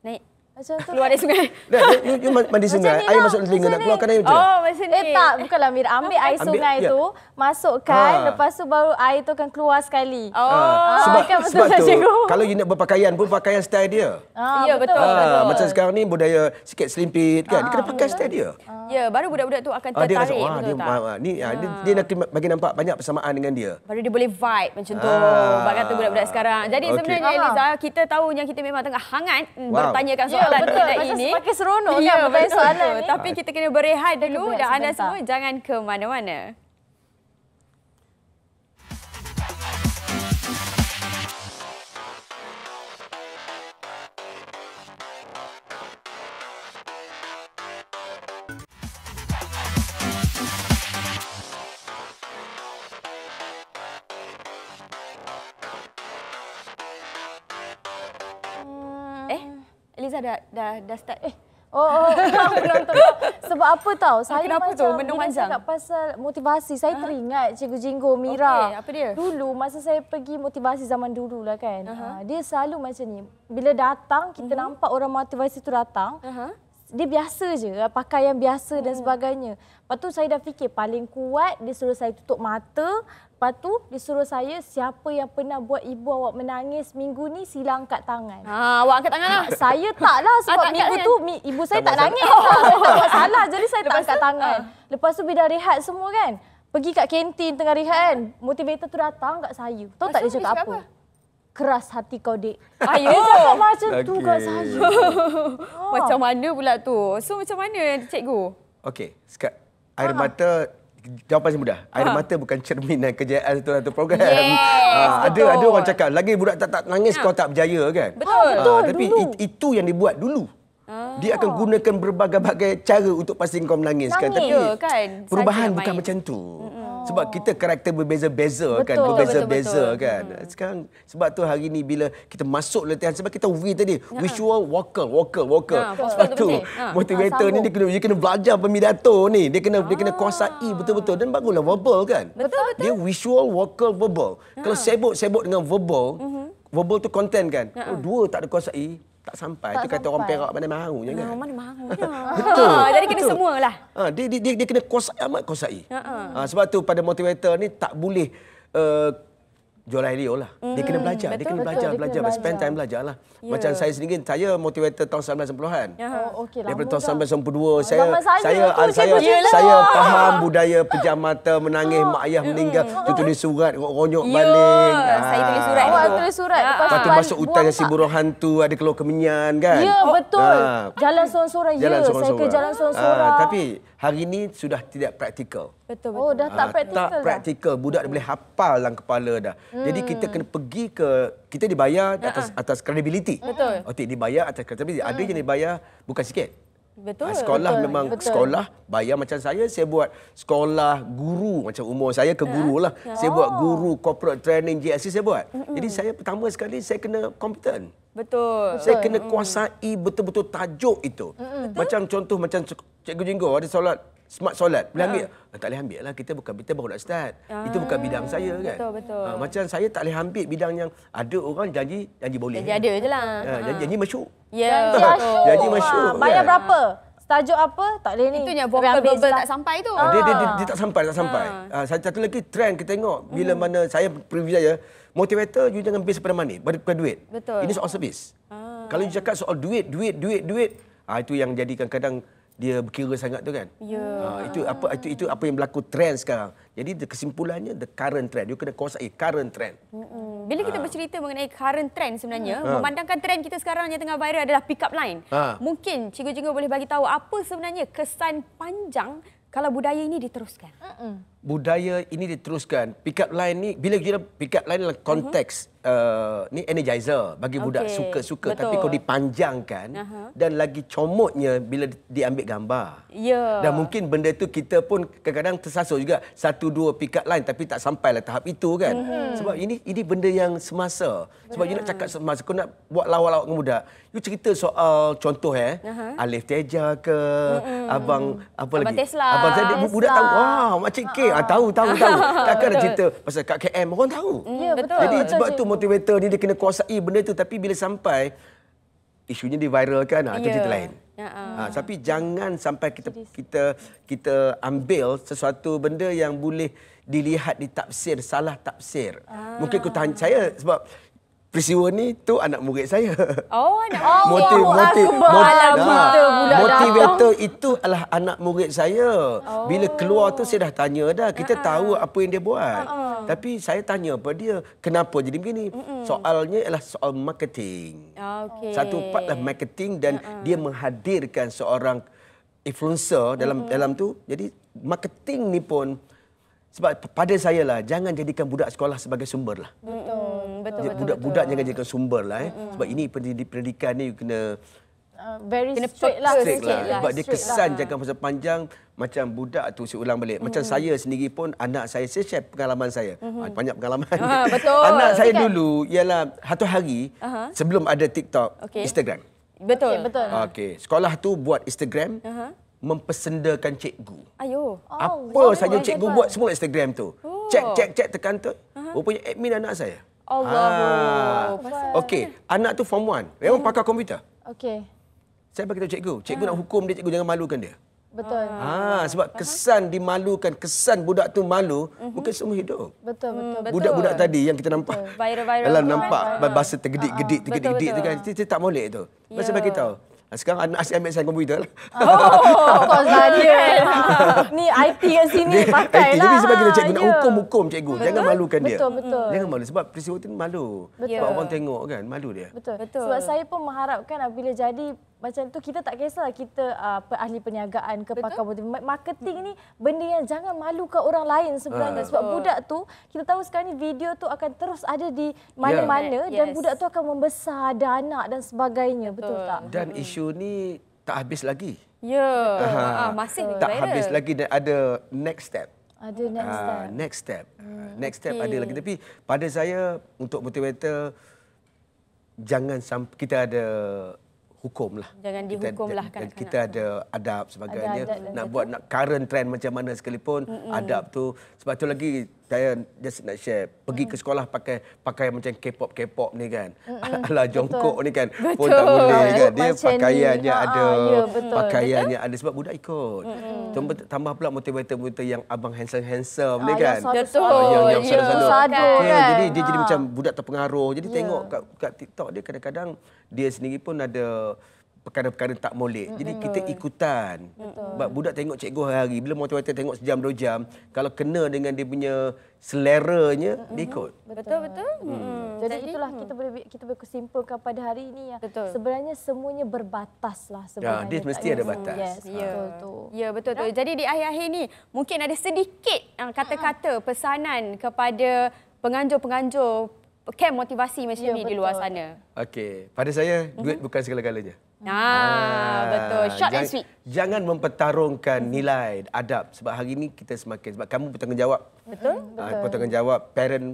naik macam tu. Keluar kan? dari sungai. Dah, you, you mandi sungai. Air lah, masuk dalam telinga nak keluarkan air macam Oh, macam ni. Eh tak, bukanlah Mira. Ambil air sungai ya. tu, masukkan. Ah. Lepas tu baru air tu akan keluar sekali. Oh. Ah, ah, sebab, kan sebab lah, tu, kalau you nak berpakaian pun pakaian style dia. Ah, ya, betul. betul. Ah, macam sekarang ni budaya sikit selimpit kan. Ah, dia kena pakai style dia. Ah. Ya, baru budak-budak tu akan tertarik. Ah, dia rasa, dia, ma, ma, ni, ya. dia, dia ah. nak bagi nampak banyak persamaan dengan dia. Baru dia boleh vibe macam tu. Ah. kata budak-budak sekarang. Jadi okay. sebenarnya, ah. Eliza, kita tahu yang kita memang tengah hangat wow. bertanyakan ya, soalan ya, betul. ini. Macam semakin seronok ya, kan bertanya soalan ni. Tapi ah. kita kena berehat dulu dan anda semua jangan ke mana-mana. Azhar dah, dah, dah start. Eh, Oh, oh, oh Sebab apa tau? Saya Kenapa macam tu? Bendung bila cakap pasal motivasi, saya uh teringat Cikgu Jinggo, Mira. Okay, apa dia? Dulu, masa saya pergi motivasi zaman dulu lah kan. Uh-huh. Dia selalu macam ni. Bila datang, kita uh-huh. nampak orang motivasi tu datang. Uh-huh. Dia biasa je, ah, pakaian biasa uh-huh. dan oh. sebagainya. Lepas tu saya dah fikir, paling kuat dia suruh saya tutup mata. Lepas tu dia suruh saya siapa yang pernah buat ibu awak menangis minggu ni sila angkat tangan. Ha awak angkat tangan lah. Ha, saya taklah sebab ha, minggu tu mi, ibu saya tak, tak nangis. Tak buat salah jadi saya Lepas tak angkat tu, tangan. Ha. Lepas tu bila rehat semua kan. Pergi kat kantin tengah rehat kan. Motivator tu datang kat saya. Tahu tak dia cakap, apa? apa? keras hati kau dek. Ayo oh. macam okay. tu kat saya. oh. Macam ah. mana pula tu? So macam mana cikgu? Okay sekat air ha. mata Jawapan saya mudah. Air ha. mata bukan cerminan kejayaan satu-satu program. Yes, uh, ada ada orang cakap, lagi budak tak, tak nangis ya. kau tak berjaya kan? Betul, uh, betul. Tapi It, itu yang dibuat dulu. Oh. Dia akan gunakan berbagai-bagai cara untuk pastikan kau menangis kan. Tapi kan? perubahan bukan main. macam tu. Mm-hmm. Sebab kita karakter berbeza-beza kan. Berbeza-beza kan. Mm. Sekarang sebab tu hari ni bila kita masuk latihan. Sebab kita we tadi. Ha. Visual walker, walker, walker. Ha, sebab tu ha. motivator ha, ni dia kena, dia kena belajar pemidato ni. Dia kena ha. dia kena ah. kuasai betul-betul. Dan bagulah verbal kan. Betul-betul. Dia visual walker verbal. Ha. Kalau sibuk-sibuk dengan verbal. Mm-hmm. Verbal tu content kan. Ha, ha. Oh, dua tak ada kuasai tak sampai. Tak Itu kata orang Perak mana mahu je ya kan. Mana mahu je. Ya. Betul. Ah, jadi kena semualah. Ha, dia, dia, dia, dia kena kuasai, amat kuasai. Ha, ha. Ah, sebab tu pada motivator ni tak boleh uh, Jual radio lah. Mm, dia kena belajar. Betul, dia kena betul, belajar, dia belajar, belajar. Spend time belajar lah. Yeah. Macam saya sendiri, saya motivator tahun 1990-an. Ya, yeah. oh, okey lah. Daripada tahun 1992, saya, saya, saya, saya, cik saya, saya lah. faham budaya pejam mata, menangis, oh. mak ayah meninggal, dia oh. tulis surat, ronyok yeah. balik. Ya, saya tulis ah. surat. Oh, tulis surat. Ah. tu ah. masuk hutan yang si buruh hantu, ada keluar kemenyan kan. Ya, yeah, betul. Ah. Jalan sorang-sorang. Ya, saya ke jalan sorang-sorang. Ah, tapi, hari ini sudah tidak praktikal. Betul, oh, betul. Oh, dah ah, tak praktikal dah. Tak praktikal. Budak dah oh. boleh hafal dalam kepala dah. Hmm. Jadi kita kena pergi ke kita dibayar atas atas credibility. Betul. Oh Okey, dibayar atas credibility. Hmm. Ada yang dibayar bukan sikit. Betul. Ha, sekolah betul. memang betul. sekolah bayar macam saya saya buat sekolah guru macam umur saya ke guru ah, lah. Oh. Saya buat guru oh. corporate training GSC saya buat. Mm-mm. Jadi saya pertama sekali saya kena kompeten Betul. Saya kena mm. kuasai mm. betul-betul tajuk itu. Betul? Macam contoh macam cikgu Jinggo ada solat smart solat boleh ah. ambil uh tak boleh ambil lah kita bukan kita baru nak start uh itu ah, bukan bidang saya kan betul betul uh, macam saya tak boleh ambil bidang yang ada orang janji janji boleh janji ada je lah uh, janji, janji masuk ya yeah. janji masuk uh-huh. kan? bayar berapa Tajuk apa? Tak boleh ni. Itu yang vocal verbal tak sampai tu. Ah. Dia, dia, dia, dia, tak sampai, tak sampai. Ah. Ah, satu lagi trend kita tengok bila hmm. mana saya preview saya, motivator you jangan base pada money, pada, duit. Betul. Ini soal service. Ah. Kalau you cakap soal duit, duit, duit, duit, ah, itu yang jadikan kadang dia berkira sangat tu kan. Ya. Uh, itu apa itu itu apa yang berlaku trend sekarang. Jadi kesimpulannya the current trend. You kena kuasai eh, current trend. Mm-hmm. Bila kita ha. bercerita mengenai current trend sebenarnya, ha. memandangkan trend kita sekarang yang tengah viral adalah pick up line. Ha. Mungkin cikgu-cikgu boleh bagi tahu apa sebenarnya kesan panjang kalau budaya ini diteruskan. Mm-hmm budaya ini diteruskan pick up line ni bila kita pick up line dalam konteks uh-huh. uh, ni energizer bagi okay. budak suka-suka tapi kau dipanjangkan uh-huh. dan lagi comotnya bila diambil gambar yeah. dan mungkin benda tu kita pun kadang-kadang tersasar juga satu dua pick up line tapi tak sampai lah tahap itu kan uh-huh. sebab ini ini benda yang semasa sebab uh-huh. nak cakap semasa kau nak buat lawak-lawak dengan budak you cerita soal contoh eh uh-huh. Alif Teja ke uh-huh. abang apa abang lagi Tesla. abang Tesla budak tahu wah macam K. Uh-huh ha, tahu tahu tahu. Takkan nak cerita pasal kat KM orang tahu. Ya betul. Jadi betul sebab je. tu motivator ni dia kena kuasai benda tu tapi bila sampai isunya diviralkan atau ah, yeah. cerita lain. Ya. Ha, tapi jangan sampai kita kita kita ambil sesuatu benda yang boleh dilihat ditafsir salah tafsir. Ah. Mungkin kutahan saya sebab peristiwa ni tu anak murid saya. Oh anak oh, motiv, Allah motiv, motiv, motiv, motivator itu adalah anak murid saya. Oh. Bila keluar tu saya dah tanya dah. Kita uh-uh. tahu apa yang dia buat. Uh-uh. Tapi saya tanya pada dia kenapa jadi begini. Uh-uh. Soalnya adalah soal marketing. Okay. Satu part lah marketing dan uh-uh. dia menghadirkan seorang influencer dalam uh-huh. dalam tu. Jadi marketing ni pun sebab pada saya lah jangan jadikan budak sekolah sebagai sumber lah. Betul, betul. Budak-budak jangan jadikan sumber lah. Eh. Sebab ini pendidikan ni kena Uh, very kena straight, lah. straight lah, lah. Sebab dia kesan lah. jangka masa panjang macam budak tu saya ulang balik. Macam mm-hmm. saya sendiri pun anak saya saya share pengalaman saya. Mm-hmm. Ah, banyak pengalaman. Uh, betul. anak saya Sikan. dulu ialah satu hari uh-huh. sebelum ada TikTok, okay. Instagram. Betul. Okay, betul. Okey, sekolah tu buat Instagram. Uh-huh mempersendakan cikgu. Ayo. Oh, apa saja cikgu buat semua Instagram tu. Oh. Cek cek cek tekan tu. Uh-huh. Rupanya admin anak saya. Allah. Ha. Ah. Okey, anak tu form 1. Memang uh-huh. komputer. Okey. Saya bagi tahu cikgu, cikgu uh nak hukum dia cikgu jangan malukan dia. Betul. Ha, sebab kesan dimalukan, kesan budak tu malu, mm-hmm. bukan semua hidup. Betul, betul, hmm, Budak-budak betul. tadi yang kita nampak. Viral-viral. Dalam nampak viral. bahasa tergedik-gedik, uh-huh. tergedik-gedik tu kan. Kita tak boleh tu. Yeah. Masa bagi tahu, Ah, sekarang anak saya ambil saya komputer lah. Oh, kau saja. ni IT kat sini pakai lah. Jadi sebab kita cikgu yeah. nak ya. hukum-hukum cikgu. Betul? Jangan malukan dia. Betul, betul. Jangan malu. Sebab peristiwa tu malu. Betul. Sebab orang tengok kan, malu dia. Betul. betul. Sebab saya pun mengharapkan apabila jadi macam tu kita tak kisah kita uh, ahli perniagaan ke pakar marketing. Marketing hmm. ni benda yang jangan malu ke orang lain sebenarnya. Uh. Sebab oh. budak tu, kita tahu sekarang ni video tu akan terus ada di mana-mana. Yeah. Dan yes. budak tu akan membesar, ada anak dan sebagainya. Betul, Betul tak? Dan hmm. isu ni tak habis lagi. Ya, yeah. uh, masih viral. Tak habis lagi dan ada next step. Ada next ah, step. Uh, next step. Hmm. Next step okay. ada lagi. Tapi pada saya, untuk motivator, jangan sampai kita ada hukum lah. Jangan dihukum lah kan. Kita ada adab sebagainya. Ada adab nak buat nak current trend macam mana sekalipun, mm-hmm. adab tu. Sebab tu lagi saya just nak share pergi mm. ke sekolah pakai pakai macam K-pop K-pop ni kan mm-hmm. Hmm. ala Jongkok ni kan betul. pun tak boleh kan dia macam pakaiannya ni. Ha, ada ya, kan? pakaiannya betul. ada sebab budak ikut mm. tambah pula motivator-motivator yang abang handsome handsome ah, ni kan ah, yang yang yeah. sana okay. jadi dia ha. jadi macam budak terpengaruh jadi yeah. tengok kat, kat TikTok dia kadang-kadang dia sendiri pun ada perkara-perkara tak molek. Jadi Betul. kita ikutan. Betul. Budak tengok cikgu hari-hari, bila motivator tengok sejam dua jam, kalau kena dengan dia punya seleranya, mm-hmm. dia ikut. Betul, betul. Hmm. Jadi, itulah hmm. kita boleh kita boleh kesimpulkan pada hari ini ya. Betul. Sebenarnya semuanya berbatas lah ya, sebenarnya. Ya, dia mesti ada batas. Yes, ha. betul, ya, betul. Ya, betul. Jadi di akhir-akhir ini, mungkin ada sedikit ah, kata-kata pesanan kepada penganjur-penganjur kem kan motivasi macam ya, ni betul. di luar sana. Okey, pada saya duit mm-hmm. bukan segala-galanya. Ah, ah, betul. Short jang, and sweet. Jangan mempertarungkan mhm. nilai adab sebab hari ini kita semakin sebab kamu bertanggungjawab. Betul? Ah, betul. Bertanggungjawab parent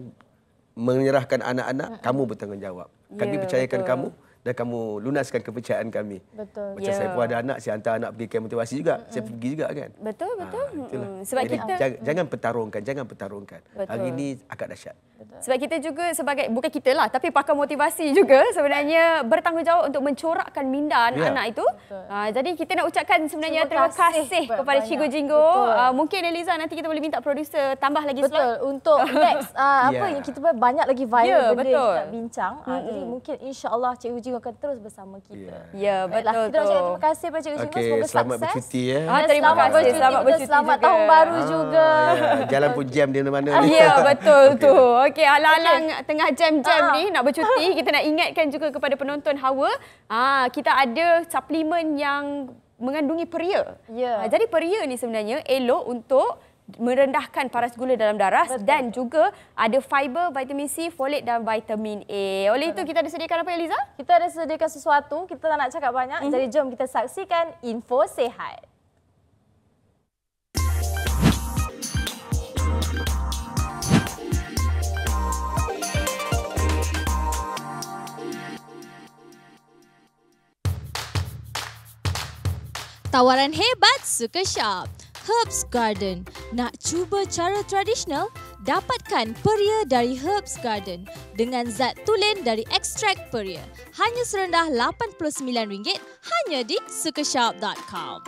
menyerahkan anak-anak, mhm. kamu bertanggungjawab. Kami ya, percayakan betul. kamu dan kamu lunaskan kepercayaan kami. Betul. Macam ya. saya pun ada anak, saya hantar anak pergi kamp motivasi juga. Mm-mm. Saya pergi juga kan. Betul, ah, betul. Ha, sebab Jadi kita jang, mm. jangan pertarungkan, jangan pertarungkan. Betul. Hari ini agak dahsyat. Betul. Sebab kita juga sebagai bukan kita lah, tapi pakar motivasi juga sebenarnya bertanggungjawab untuk mencorakkan minda ya. anak anak itu. Ha, jadi kita nak ucapkan sebenarnya terima kasih, terima kasih kepada Cikgu Jinggo. Ha, mungkin Eliza nanti kita boleh minta producer tambah lagi betul. slot. Untuk next uh, apa ya. yang kita banyak lagi viral ya, benda betul. yang kita nak bincang. Ha, jadi mungkin insyaallah allah Cikgu Jinggo juga akan terus bersama kita. Ya, yeah. yeah, betul. Kita ucapkan terima kasih pada Cikgu Syifa okay, semoga selamat sukses. bercuti ya. Ah, terima kasih. Selamat, selamat bercuti juga. Selamat tahun baru ah, juga. Yeah. Jalan pun jam di mana-mana. Ah, ya, yeah, betul okay. tu. Okey, alang-alang okay. tengah jam-jam ah. ni nak bercuti, kita nak ingatkan juga kepada penonton Hawa, ah, kita ada suplemen yang mengandungi peria. Yeah. Ah, jadi peria ni sebenarnya elok untuk merendahkan paras gula dalam darah Betul. dan juga ada fiber, vitamin C, folate dan vitamin A. Oleh Betul. itu kita ada sediakan apa Eliza? Kita ada sediakan sesuatu, kita tak nak cakap banyak. Hmm. Jadi jom kita saksikan info sehat. Tawaran hebat suka shop. Herbs Garden. Nak cuba cara tradisional? Dapatkan peria dari Herbs Garden dengan zat tulen dari ekstrak peria. Hanya serendah RM89 hanya di sukashop.com.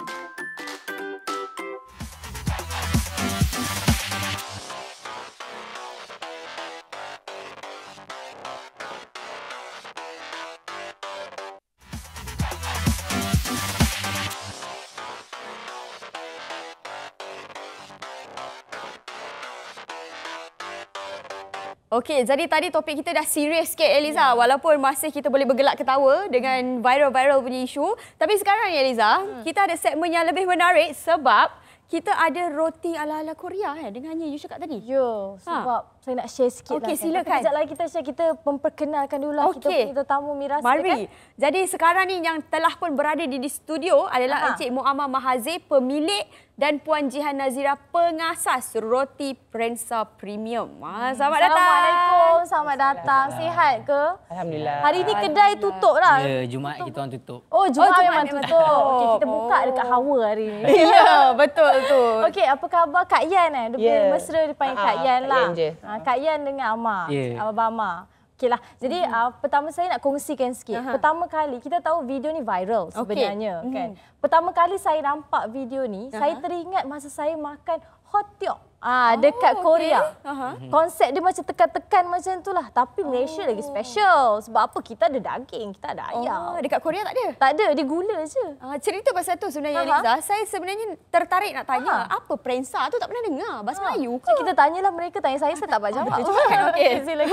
Okey, jadi tadi topik kita dah serius sikit Eliza. Yeah. Walaupun masih kita boleh bergelak ketawa dengan viral-viral punya isu. Tapi sekarang Eliza, hmm. kita ada segmen yang lebih menarik sebab kita ada roti ala-ala Korea kan? Eh, Dengannya, you cakap tadi. Ya, ha. sebab saya nak share sikit. Okey, silakan. Kan. Sekejap kan? lagi kita share, kita memperkenalkan dulu lah. Okay. Kita punya tetamu Mira. Mari. Kan? Jadi sekarang ni yang telah pun berada di, di studio adalah Aha. Encik Muammar Mahazir, pemilik dan Puan Jihan Nazira, pengasas roti Prensa Premium. Ha, selamat hmm. datang. Assalamualaikum. Selamat datang. Sihat ke? Alhamdulillah. Hari ini kedai tutup lah. Ya, Jumaat tutup. kita orang tutup. Oh, Jumaat, oh, Jumaat memang tutup. tutup. Oh. Okay, kita buka oh. dekat Hawa hari ini. ya, betul tu. Okey, apa khabar Kak Yan? Eh? Lebih yeah. mesra dipanggil Kak ah, Yan lah. Kak Yan Ha, Kak Yan dengan Amar, yeah. Abah Amar. Okeylah. Jadi hmm uh, pertama saya nak kongsikan sikit. uh Pertama kali kita tahu video ni viral sebenarnya okay. Mm-hmm. kan. hmm Pertama kali saya nampak video ni, uh saya teringat masa saya makan hot dog. Ah, dekat oh, okay. Korea. Uh -huh. Konsep dia macam tekan-tekan macam itulah. Tapi oh. Malaysia oh. lagi special. Sebab apa? Kita ada daging, kita ada oh, ayam. Oh, dekat Korea tak ada? Tak ada, dia gula je. Ah, cerita pasal tu sebenarnya uh -huh. Saya sebenarnya tertarik nak tanya. Uh -huh. Apa prensa tu tak pernah dengar? Bahasa uh ah. -huh. Melayu ke? Kita tanyalah mereka. Tanya saya, saya tak dapat jawab. Oh, okay. okay. Sila,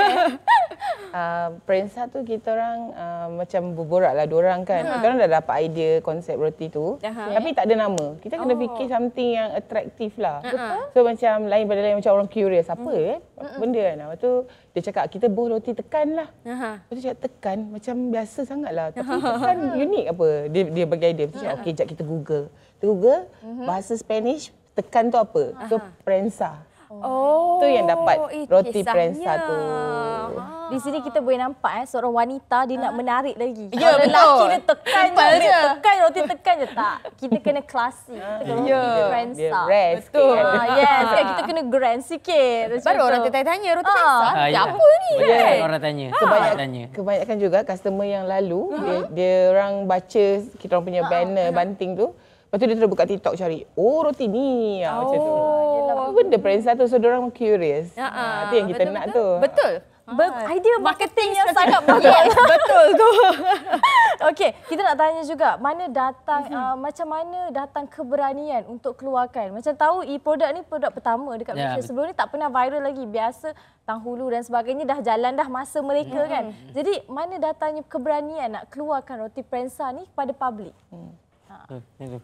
uh, prensa tu kita orang uh, macam berborak lah orang kan. Uh -huh. Kita dah dapat idea konsep roti tu. Uh -huh. Tapi tak ada nama. Kita kena oh. fikir something yang atraktif lah. Uh -huh. So macam macam lain pada lain macam orang curious apa hmm. eh apa hmm. benda kan. Lepas tu dia cakap kita buh roti tekan lah. Lepas tu cakap tekan macam biasa sangat lah. Tapi tekan unik apa. Dia, dia bagi idea. Lepas tu cakap okey jap kita google. Kita google mhm. bahasa Spanish tekan tu apa. Aha. So prensa. Oh. Tu yang dapat eh, roti prensa tu. Ah. Di sini kita boleh nampak eh seorang wanita dia ha. nak ah. menarik lagi. Ya, yeah, lelaki dia tekan je, tekan roti tekan je tak. Kita kena classy. Kita kena yeah. roti prensa. Betul. Ah, yes, yeah, kan, kita kena grand sikit. Baru orang tanya, tanya roti prensa. Ah. Ha, ya. Apa ni? Ya, kan? orang tanya. Kebanyak, tanya. Kebanyakan juga customer yang lalu uh-huh. dia, dia orang baca kita orang punya banner uh-huh. banting tu. Lepas tu dia terbuka TikTok cari, oh roti ni lah oh, macam tu. Oh, yelah. Benda brand satu, so orang curious. Uh-uh. tu yang kita betul, nak betul. tu. Betul. Be- idea marketing yang sangat bagus. Betul tu. Okay, kita nak tanya juga mana datang mm-hmm. uh, macam mana datang keberanian untuk keluarkan. Macam tahu e-product ni produk pertama dekat yeah, Malaysia. Sebelum ni tak pernah viral lagi. Biasa tanghulu dan sebagainya dah jalan dah masa mereka mm-hmm. kan. Jadi mana datangnya keberanian nak keluarkan roti prensa ni kepada public? Mm. Ha.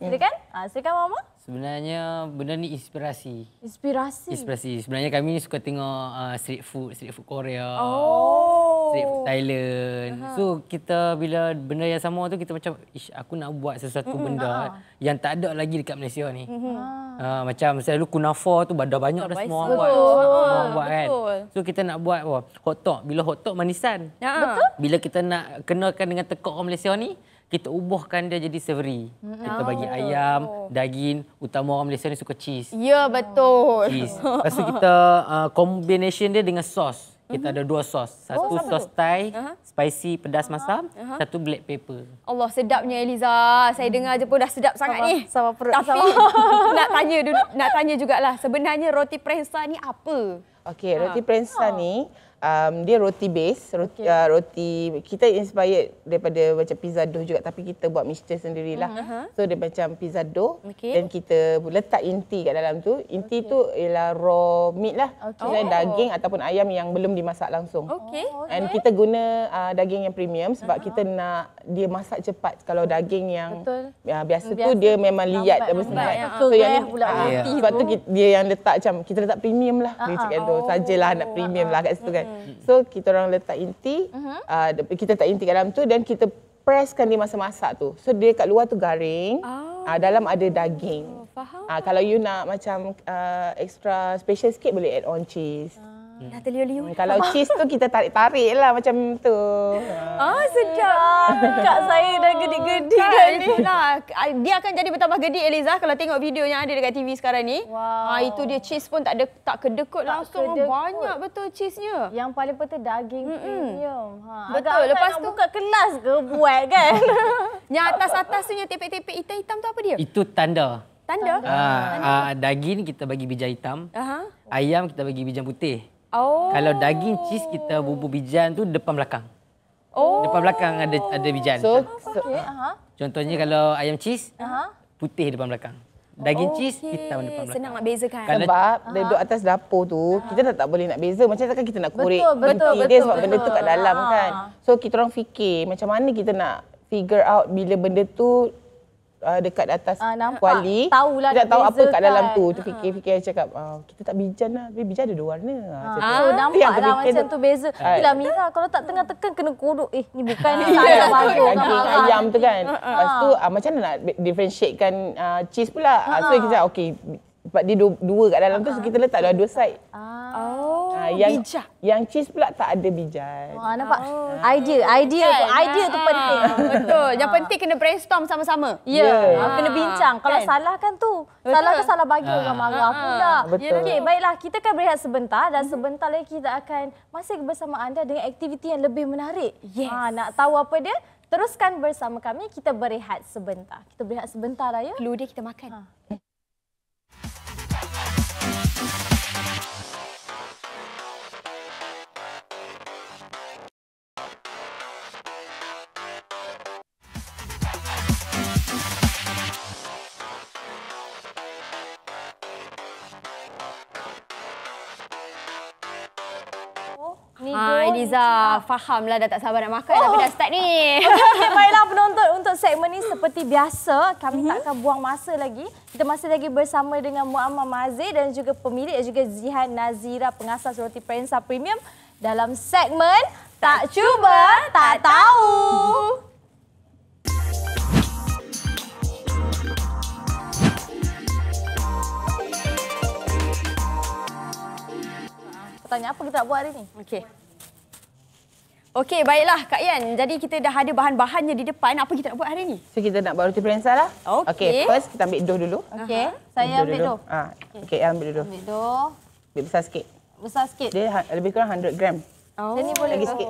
Ya kan? Ha, silakan Mama. Sebenarnya benda ni inspirasi. Inspirasi? Inspirasi. Sebenarnya kami ni suka tengok uh, street food, street food Korea. Oh. Street food Thailand. Aha. So kita bila benda yang sama tu kita macam ish aku nak buat sesuatu mm -hmm. benda ha. yang tak ada lagi dekat Malaysia ni. Mm -hmm. ha. uh, macam selalu kunafa tu dah banyak dah semua orang buat. Semua orang buat kan. So kita nak buat oh, hot dog. Bila hot dog manisan. Ha. Betul. Bila kita nak kenalkan dengan tekok orang Malaysia ni kita ubahkan dia jadi savory. Kita bagi oh, ayam, oh. daging, utama orang Malaysia ni suka cheese. Ya, betul. Cheese. Lepas tu kita uh, combination dia dengan sos. Kita mm-hmm. ada dua sos. Oh, Satu oh, sos itu? Thai, uh-huh. spicy, pedas masam. Uh-huh. Satu black pepper. Allah, sedapnya Eliza. Saya dengar je pun dah sedap sangat ni. Sama perut. Tapi nak tanya, dulu, nak tanya jugalah. Sebenarnya roti prensa ni apa? Okey, roti ha. prensa ah. ni um, dia roti base roti, okay. uh, roti kita inspired daripada macam pizza dough juga tapi kita buat mixture sendirilah uh-huh. so dia macam pizza dough okay. dan kita letak inti kat dalam tu inti okay. tu ialah raw meat lah okay. oh. daging ataupun ayam yang belum dimasak langsung okay. and okay. kita guna uh, daging yang premium sebab uh-huh. kita nak dia masak cepat kalau daging yang Betul. Uh, biasa, ya, biasa tu dia memang liat dia mesti tu. So, yang ni, pula uh, sebab tu dia yang letak macam kita letak premium lah. Uh-huh. Ah, dia cakap tu ah. oh. sajalah nak premium lah kat situ kan. Mm-hmm. So kita orang letak inti, mm-hmm. kita letak inti kat dalam tu dan kita presskan dia masa masak tu. So dia kat luar tu garing, oh. uh, dalam ada daging. Oh, faham. Uh, kalau you nak macam uh, extra special sikit boleh add on cheese. Uh. Dah hmm. terliur-liur. Hmm, kalau cheese tu kita tarik-tarik lah macam tu. Ah, sedap. Kak saya dah gedik-gedik kan, kan ni. Itulah. Dia akan jadi bertambah gedik Eliza kalau tengok video yang ada dekat TV sekarang ni. Wow. Ah, itu dia cheese pun tak ada tak kedekut tak langsung. Oh, kedekut. Banyak betul cheese-nya. Yang paling betul daging Mm-mm. premium. Ha, betul. Agak lepas tu. Buka kelas ke buat kan? yang atas-atas tu yang tepek-tepek hitam-hitam tu apa dia? Itu tanda. Tanda? tanda. Ah, tanda. Ah, daging kita bagi bijan hitam. Aha. Ayam kita bagi bijan putih. Oh. Kalau daging cheese kita bubuh bijan tu depan belakang. Oh. Depan belakang ada ada bijan. So, oh, so uh-huh. Contohnya kalau ayam cheese, uh-huh. putih depan belakang. Daging okay. cheese hitam depan belakang. Senang nak bezakan. Kalau, sebab uh-huh. duduk atas dapur tu, uh-huh. kita dah tak boleh nak beza. Macam kan kita nak kurik betul, betul, betul dia sebab betul. benda tu kat dalam uh-huh. kan. So kita orang fikir macam mana kita nak figure out bila benda tu uh, dekat atas uh, nampak, kuali. Tahulah dia tak tahu apa kat dalam tu. Tu ah. fikir-fikir uh cakap, uh, kita tak bijan lah. Tapi bijan ada dua warna. Uh, ah, so, nampak lah macam tu, tu beza. Uh. Yelah Mira, kalau tak tengah tekan, kena kodok. Eh, ni bukan ni. Daging ya, kan, ayam tu kan. Lepas tu, macam mana nak differentiate kan uh, cheese pula. uh So, kita cakap, okay. Sebab dia dua, dua kat dalam uh tu, so kita letak dua-dua side. uh Oh. Oh, yang bijak. yang cheese pula tak ada bijak. Ha oh, nampak oh, idea idea kan? tu idea ha. tu penting. Ah, betul. Yang ah. penting kena brainstorm sama-sama. Ya. Yeah. Yeah. Ha. Kena bincang. Kalau kan? salah kan tu Betul. salah ke kan salah bagi ha. orang marah aku dah. Betul. Okay, baiklah kita akan berehat sebentar dan mhm. sebentar lagi kita akan masih bersama anda dengan aktiviti yang lebih menarik. Yes. Ha nak tahu apa dia? Teruskan bersama kami kita berehat sebentar. Kita berehat sebentar lah ya. Keluar dia kita makan. Ha. Thank you. Liza faham lah dah tak sabar nak makan oh. tapi dah start ni. Oh. Okay, okay. Baiklah penonton untuk segmen ni seperti biasa kami mm -hmm. tak akan buang masa lagi. Kita masih lagi bersama dengan Muammar Mazir dan juga pemilik dan juga Zihan Nazira pengasas roti Prensa Premium dalam segmen Tak Cuba Tak Tahu. Tanya apa kita nak buat hari ni? Okey. Okey, baiklah Kak Yan. Jadi kita dah ada bahan-bahannya di depan. Apa kita nak buat hari ni? So kita nak buat roti perensa lah. Okey. Okay, first kita ambil dough dulu. Okey. Saya ambil dough. Ha. Okey, okay, ambil dulu. Ah, ambil dough. Ambil besar sikit. Besar sikit. Dia ha, lebih kurang 100 gram. Oh. Ini boleh. Lagi sikit.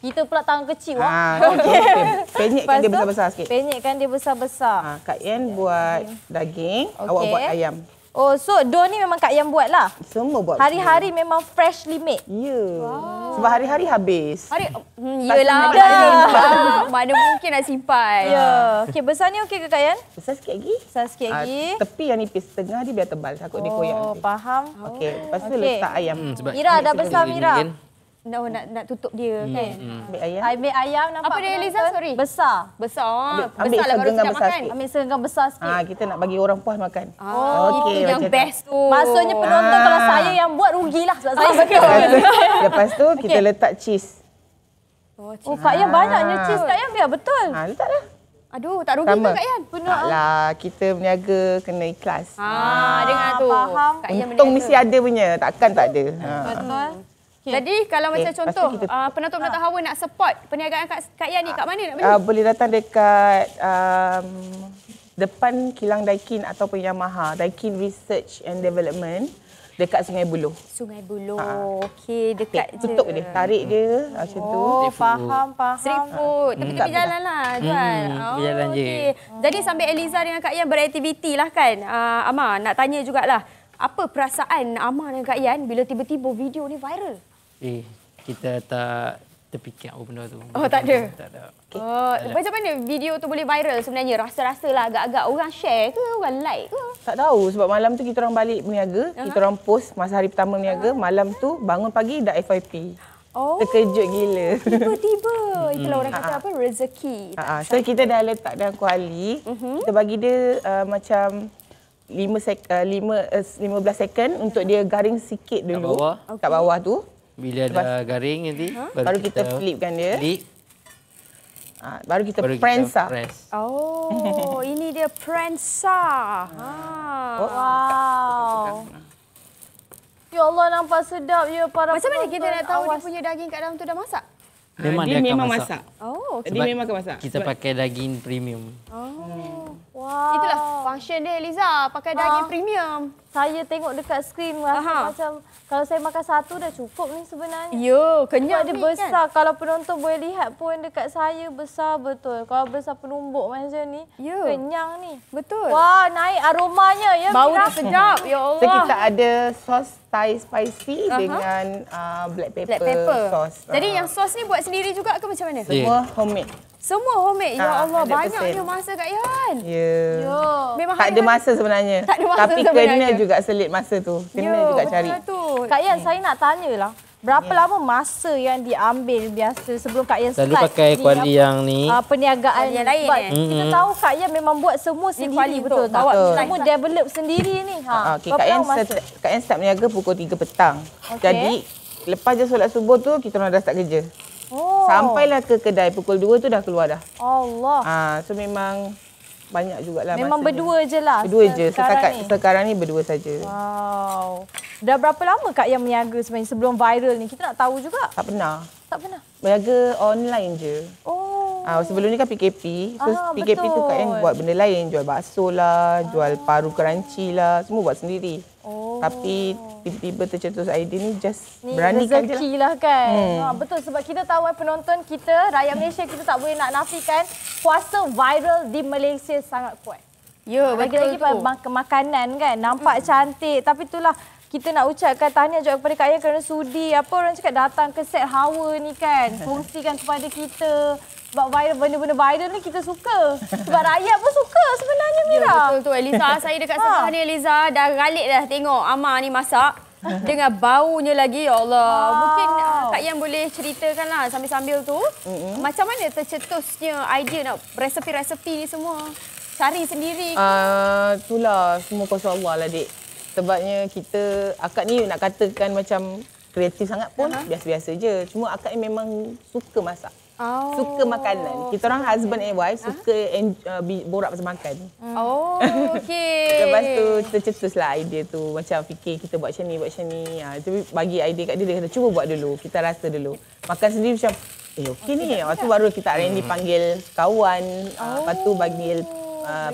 Kita pula tangan kecil. Ha. Okey. Okay. okay. Penyekkan dia besar-besar sikit. Penyekkan dia besar-besar. Ha. Kak Yan buat okay. daging. Okay. Awak buat ayam. Oh, so dough ni memang Kak Yang buat lah? Semua buat. Hari-hari memang freshly made? Ya. Yeah. Wow. Sebab hari-hari habis. Hari, hmm, yelah. Mana mungkin nak simpan. Ya. Yeah. Okey, besar ni okey ke Kak Yan? Besar sikit lagi. Besar sikit ah, lagi. Uh, tepi yang nipis tengah dia biar tebal. Takut oh, dia koyak. Oh, faham. Okey, lepas tu okay. letak ayam. Hmm, Mira, dah besar Mira. Ingin nak nak nak tutup dia hmm. kan. Hmm. Ambil ayam. Ambil ayam nampak. Apa dia Eliza sorry? Besar. Besar. Ambil, besar lah, ambil lah baru besar makan. Sikit. Ambil segenggam besar sikit. Ah ha, kita nak bagi orang puas makan. Oh, oh okay, itu yang best tu. Maksudnya penonton ah. kalau saya yang buat rugilah sebab saya. Oh, betul. Lepas tu, lepas tu kita okay. letak cheese. Oh, cheese. Oh, Kak ah. Yan banyaknya ah. cheese Kak Yan biar betul. Ah, ha, letaklah. Aduh, tak rugi Sama. ke Kak Yan? Penuh. Taklah, kita berniaga kena ikhlas. Ah, ah dengar tu. Untung mesti ada punya, takkan tak ada. Betul. Ah. Jadi kalau okay. macam contoh uh, penatua-penatua ah. ha. hawa nak support perniagaan Kak, Kak Yan ni, kat mana nak beli? Uh, boleh datang dekat um, depan kilang Daikin ataupun Yamaha, Daikin Research and Development dekat Sungai Buloh. Sungai Buloh. Ah. Okey, dekat okay. Tutup dia, tarik dia hmm. macam tu. Oh, faham, faham. Street food. Hmm. Tapi lah, hmm, oh, tepi jalan lah, Juan. Hmm. Oh, jalan okay. je. Jadi sambil Eliza dengan Kak Yan beraktiviti lah kan. Uh, Amar, nak tanya jugalah. Apa perasaan Amar dan Kak Yan bila tiba-tiba video ni viral? Eh, kita tak terfikir apa benda tu. Oh, tak ada? Tak ada. Okay. Oh, macam mana video tu boleh viral sebenarnya? Rasa-rasa lah agak-agak orang share ke, orang like ke? Tak tahu sebab malam tu kita orang balik meniaga. Uh-huh. Kita orang post masa hari pertama meniaga. Uh-huh. Malam tu bangun pagi dah FYP. Oh, Terkejut gila. Tiba-tiba. Itulah orang kata ah, ah. apa, rezeki. Uh-huh. So, kita dah letak dalam kuali. Uh-huh. Kita bagi dia uh, macam... 5 sek, uh, 5, uh, 15 second untuk dia garing sikit dulu. Kat bawah. Kat bawah tu. Bila Lepas. dah garing nanti, huh? baru, baru kita, kita kan dia. Flip. Ha, baru kita baru prensa. Kita press. Oh, ini dia prensa. Ha. Oh. Wow. Ya Allah, nampak sedap ya para Macam mana kita nak tahu awas. dia punya daging kat dalam tu dah masak? Memang dia, dia memang masak. masak. Oh, okay. dia memang akan masak. Kita Sebab pakai daging premium. Oh. Hmm. Wow. Itulah function dia Eliza, pakai daging uh. premium. Saya tengok dekat skrin rasa macam kalau saya makan satu dah cukup ni sebenarnya. Yo, ya, kenyang dia kan? besar. Kan? Kalau penonton boleh lihat pun dekat saya besar betul. Kalau besar penumbuk macam ni, Yo. Ya. kenyang ni. Betul. Wah, naik aromanya ya. Bau dia sedap. Ya Allah. So kita ada sos Thai spicy Aha. dengan uh, black pepper, black pepper. sauce. Jadi uh. yang sos ni buat sendiri juga ke macam mana? Semua yeah. homemade. Semua homemade. Ya Allah, banyak banyaknya masa Kak Yan. Ya. Yeah. Ya. Yeah. Tak ada masa sebenarnya. Tak ada masa Tapi sebenarnya. kena juga selit masa tu. Kena yeah, juga cari. Tu. Kak Yan, yeah. saya nak tanyalah. Berapa yeah. lama masa yang diambil biasa sebelum Kak Yan start? Selalu pakai kuali yang ni. Uh, perniagaan yang lain. Sebab eh. kita mm tahu Kak Yan memang buat semua sendiri. Kuali betul. betul. Bawa semua nice. Lah. develop sendiri ni. Ha. Ah, okay, Kak Yan start, start berniaga pukul 3 petang. Okay. Jadi, lepas je solat subuh tu, kita dah start kerja. Oh. Sampailah ke kedai pukul 2 tu dah keluar dah. Allah. Ha, so memang banyak juga lah. Memang masanya. berdua je lah. Berdua je. Sekarang, ni. sekarang ni berdua saja. Wow. Dah berapa lama Kak yang meniaga sebenarnya sebelum viral ni? Kita nak tahu juga. Tak pernah. Tak pernah. Meniaga online je. Oh. Ha, sebelum ni kan PKP. So ah, PKP betul. tu Kak yang buat benda lain. Jual bakso lah, ah. jual paru keranci lah. Semua buat sendiri. Oh. Tapi tiba-tiba tercetus ID ni just ni beranikan je lah. lah kan. Hmm. Ha, betul sebab kita tahu eh, penonton kita, rakyat Malaysia kita tak boleh nak nafikan kuasa viral di Malaysia sangat kuat. Ya, lagi-lagi mak makanan kan nampak hmm. cantik tapi itulah kita nak ucapkan tahniah juga kepada Kak Ayah kerana sudi apa orang cakap datang ke set Hawa ni kan. Fungsikan kepada kita. Sebab viral, benda-benda viral ni kita suka. Sebab rakyat pun suka sebenarnya, ya, Mira. Ya, betul tu Eliza. Saya dekat ha. sebelah ni, Eliza. Dah galik dah tengok Amar ni masak. Dengan baunya lagi, ya Allah. Wow. Mungkin uh, Kak Yan boleh ceritakanlah sambil-sambil tu. Mm -hmm. Macam mana tercetusnya idea nak resepi-resepi ni semua? Cari sendiri ke? Uh, ah, itulah, semua kuasa Allah lah, dek. Sebabnya kita, akak ni nak katakan macam kreatif sangat pun biasa-biasa uh -huh. je. Cuma akak ni memang suka masak. Oh. Suka makanan. Kita orang husband and wife suka huh? uh, bi- borak pasal makan. Hmm. Oh, okey. Lepas tu tercetuslah idea tu. Macam fikir kita buat macam ni, buat macam ni. Uh, tapi bagi idea kat dia, dia kata cuba buat dulu. Kita rasa dulu. Makan sendiri macam, eh okey ni. Oh, lepas tu lah. baru kita R&D panggil kawan. Uh, Lepas tu panggil Uh,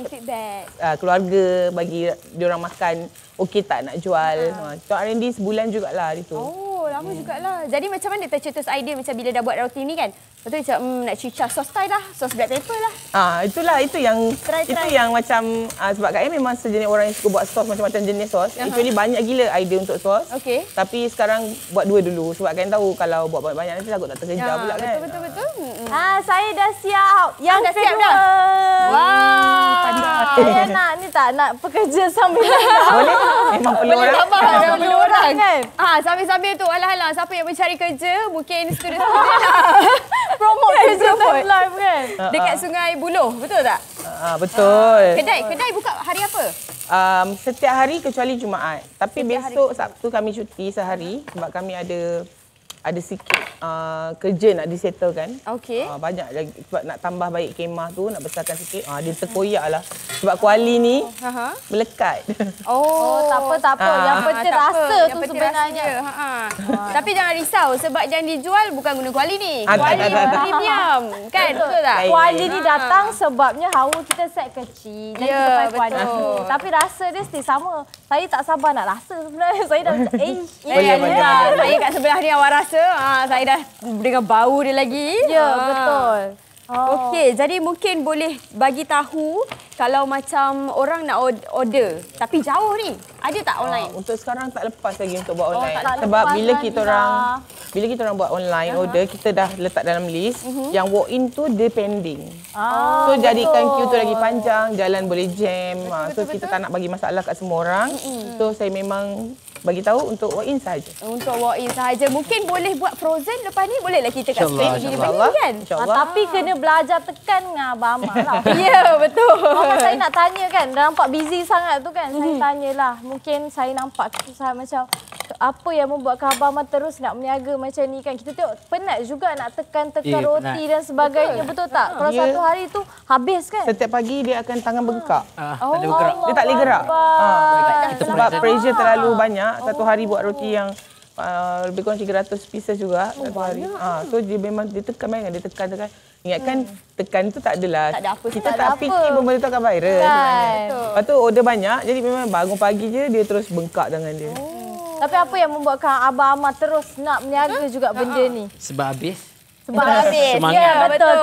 uh, keluarga bagi dia orang makan okey tak nak jual. Ah. Ha. Uh, so R&D sebulan jugaklah itu. Oh, Oh, lama hmm. jugalah. Jadi macam mana tercetus idea macam bila dah buat roti ni kan? Lepas tu macam mmm, nak cicah sos Thai lah, sos black pepper lah. Ah, itulah itu yang try, itu yang macam ah, sebab Kak memang sejenis orang yang suka buat sos macam-macam jenis sos. Uh-huh. Actually banyak gila idea untuk sos. Okay. Tapi sekarang buat dua dulu sebab Kak tahu kalau buat banyak-banyak nanti takut tak terkejar ah, pula kan. Betul betul betul. Ah, ah saya dah siap. Yang oh, kedua. Dah siap dah. Wow. Saya nak ni tak nak pekerja sambil. Boleh. Memang perlu orang. Memang perlu orang. Kan? Ah, sambil-sambil tu Alah alah siapa yang mencari kerja mungkin student student lah. Promote yeah, kan, kerja full life kan. Uh, Dekat uh. Sungai Buloh betul tak? Ha uh, betul. Kedai kedai buka hari apa? Um, setiap hari kecuali Jumaat. Tapi setiap besok hari. Sabtu kami cuti sehari sebab kami ada ada sikit uh, kerja nak kan? Okey. Uh, banyak lagi sebab nak tambah baik kemah tu, nak besarkan sikit. Uh, dia terkoyak lah. Sebab kuali oh. ni Aha. melekat. Oh, oh tak apa, tak apa. Uh. Yang penting rasa apa. tu Yang sebenarnya. Rasa. Ha -ha. Ha. Tapi jangan risau sebab yang dijual bukan guna kuali ni. Kuali premium. Kan? Betul, betul tak? Kuali ni ha, ha. datang ha. sebabnya hawa kita set kecil. Jadi yeah, kita kuali. Tapi rasa dia still sama. Saya tak sabar nak rasa sebenarnya. Saya dah macam, eh. Oh, Saya kat sebelah ni awak rasa rasa ha, saya dah dengan bau dia lagi. Ya, ha. betul. Oh. Okey, jadi mungkin boleh bagi tahu kalau macam orang nak order tapi jauh ni. Ada tak ah, online? Uh, untuk sekarang tak lepas lagi untuk buat oh, online. Oh, Sebab bila kita orang lah. bila kita orang buat online uh-huh. order, kita dah letak dalam list uh-huh. yang walk in tu depending. Ah, so betul. jadikan queue tu lagi panjang, jalan boleh jam. Ah, betul, so betul, kita betul. tak nak bagi masalah kat semua orang. Uh-huh. So saya memang bagi tahu untuk walk in saja. Untuk walk in saja mungkin boleh buat frozen lepas ni bolehlah kita kat screen di kan. Ha, tapi kena belajar tekan dengan abang lah. ya betul. Mama saya nak tanya kan. Dah nampak busy sangat tu kan. Mm -hmm. Saya tanyalah. Mungkin saya nampak saya macam apa yang membuatkan Abang Amar terus nak meniaga macam ni kan? Kita tengok penat juga nak tekan-tekan yeah, roti penat. dan sebagainya. Betul, Betul tak? Kalau yeah. satu hari tu habis kan? Setiap pagi dia akan tangan bengkak. Ha. Ah, oh, dia tak boleh gerak. Ha. Sebab pressure terlalu banyak. Satu hari buat roti oh. yang uh, lebih kurang 300 pieces juga. Oh, satu hari. Ha. So dia memang dia tekan kan? Dia tekan, tekan. kan hmm. tekan tu tak adalah. Tak ada apa. Kita tak, tak fikir apa. benda tu akan viral. Kan. Lepas tu order banyak. Jadi memang bangun pagi je dia terus bengkak tangan dia. Oh. Tapi apa yang membuatkan Abah Amar terus nak meniaga juga benda ah. ni? Sebab habis. Sebab habis. Semangat. Ya, betul.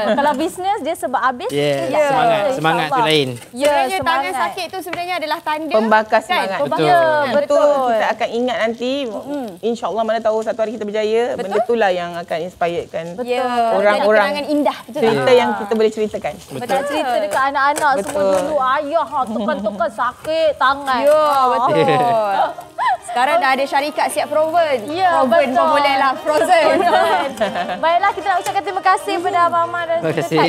Kalau bisnes, dia sebab habis. Yeah. Yeah. Semangat. Semangat tu lain. Yeah, sebenarnya semangat. tangan sakit tu sebenarnya adalah tanda. Pembakar kan? semangat. Kan? Betul. Ya, betul. Kita akan ingat nanti. Mm. InsyaAllah mana tahu satu hari kita berjaya. Betul? Benda itulah yang akan Betul. Ya, orang-orang. Kenangan indah. Cerita yang kita boleh ceritakan. Betul. Macam cerita dekat anak-anak semua dulu. Ayah, ah, tukar-tukar sakit tangan. Ya, ah. betul. Ya. Sekarang dah ada syarikat siap proven. Ya, betul. Proven pun bolehlah. Frozen. Baiklah kita nak ucapkan terima kasih kepada Abang Ahmad dan juga Kak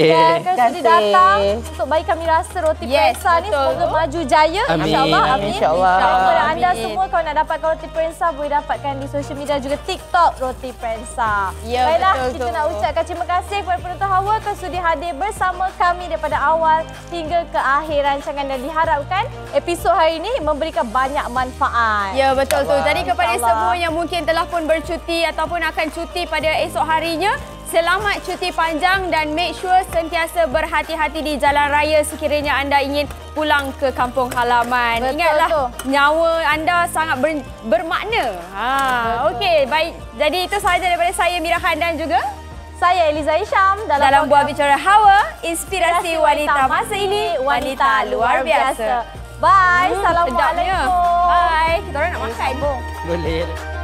Kan sudah datang untuk baik kami rasa roti yes, perinsah ni semoga maju jaya. InsyaAllah. Amin. InsyaAllah. Insya Insya dan anda semua kalau nak dapatkan roti perinsah boleh dapatkan di social media juga TikTok roti perinsah. Ya, Baiklah betul, kita betul. nak ucapkan terima kasih kepada penonton Hawa kerana sudi hadir bersama kami daripada awal hingga ke akhir rancangan dan diharapkan episod hari ini memberikan banyak manfaat. Ya betul tu. Jadi kepada semua yang mungkin telah pun bercuti ataupun akan cuti pada esok harinya Selamat cuti panjang dan make sure sentiasa berhati-hati di jalan raya sekiranya anda ingin pulang ke kampung halaman. Betul, Ingatlah betul. nyawa anda sangat ber, bermakna. Ha okey baik jadi itu sahaja daripada saya Mira Khan dan juga saya Eliza Isham dalam, dalam buah bicara Hawa inspirasi, inspirasi wanita, wanita masa ini wanita luar biasa. biasa. Bye, hmm, assalamualaikum. Bye. Kita orang nak makan. Boleh.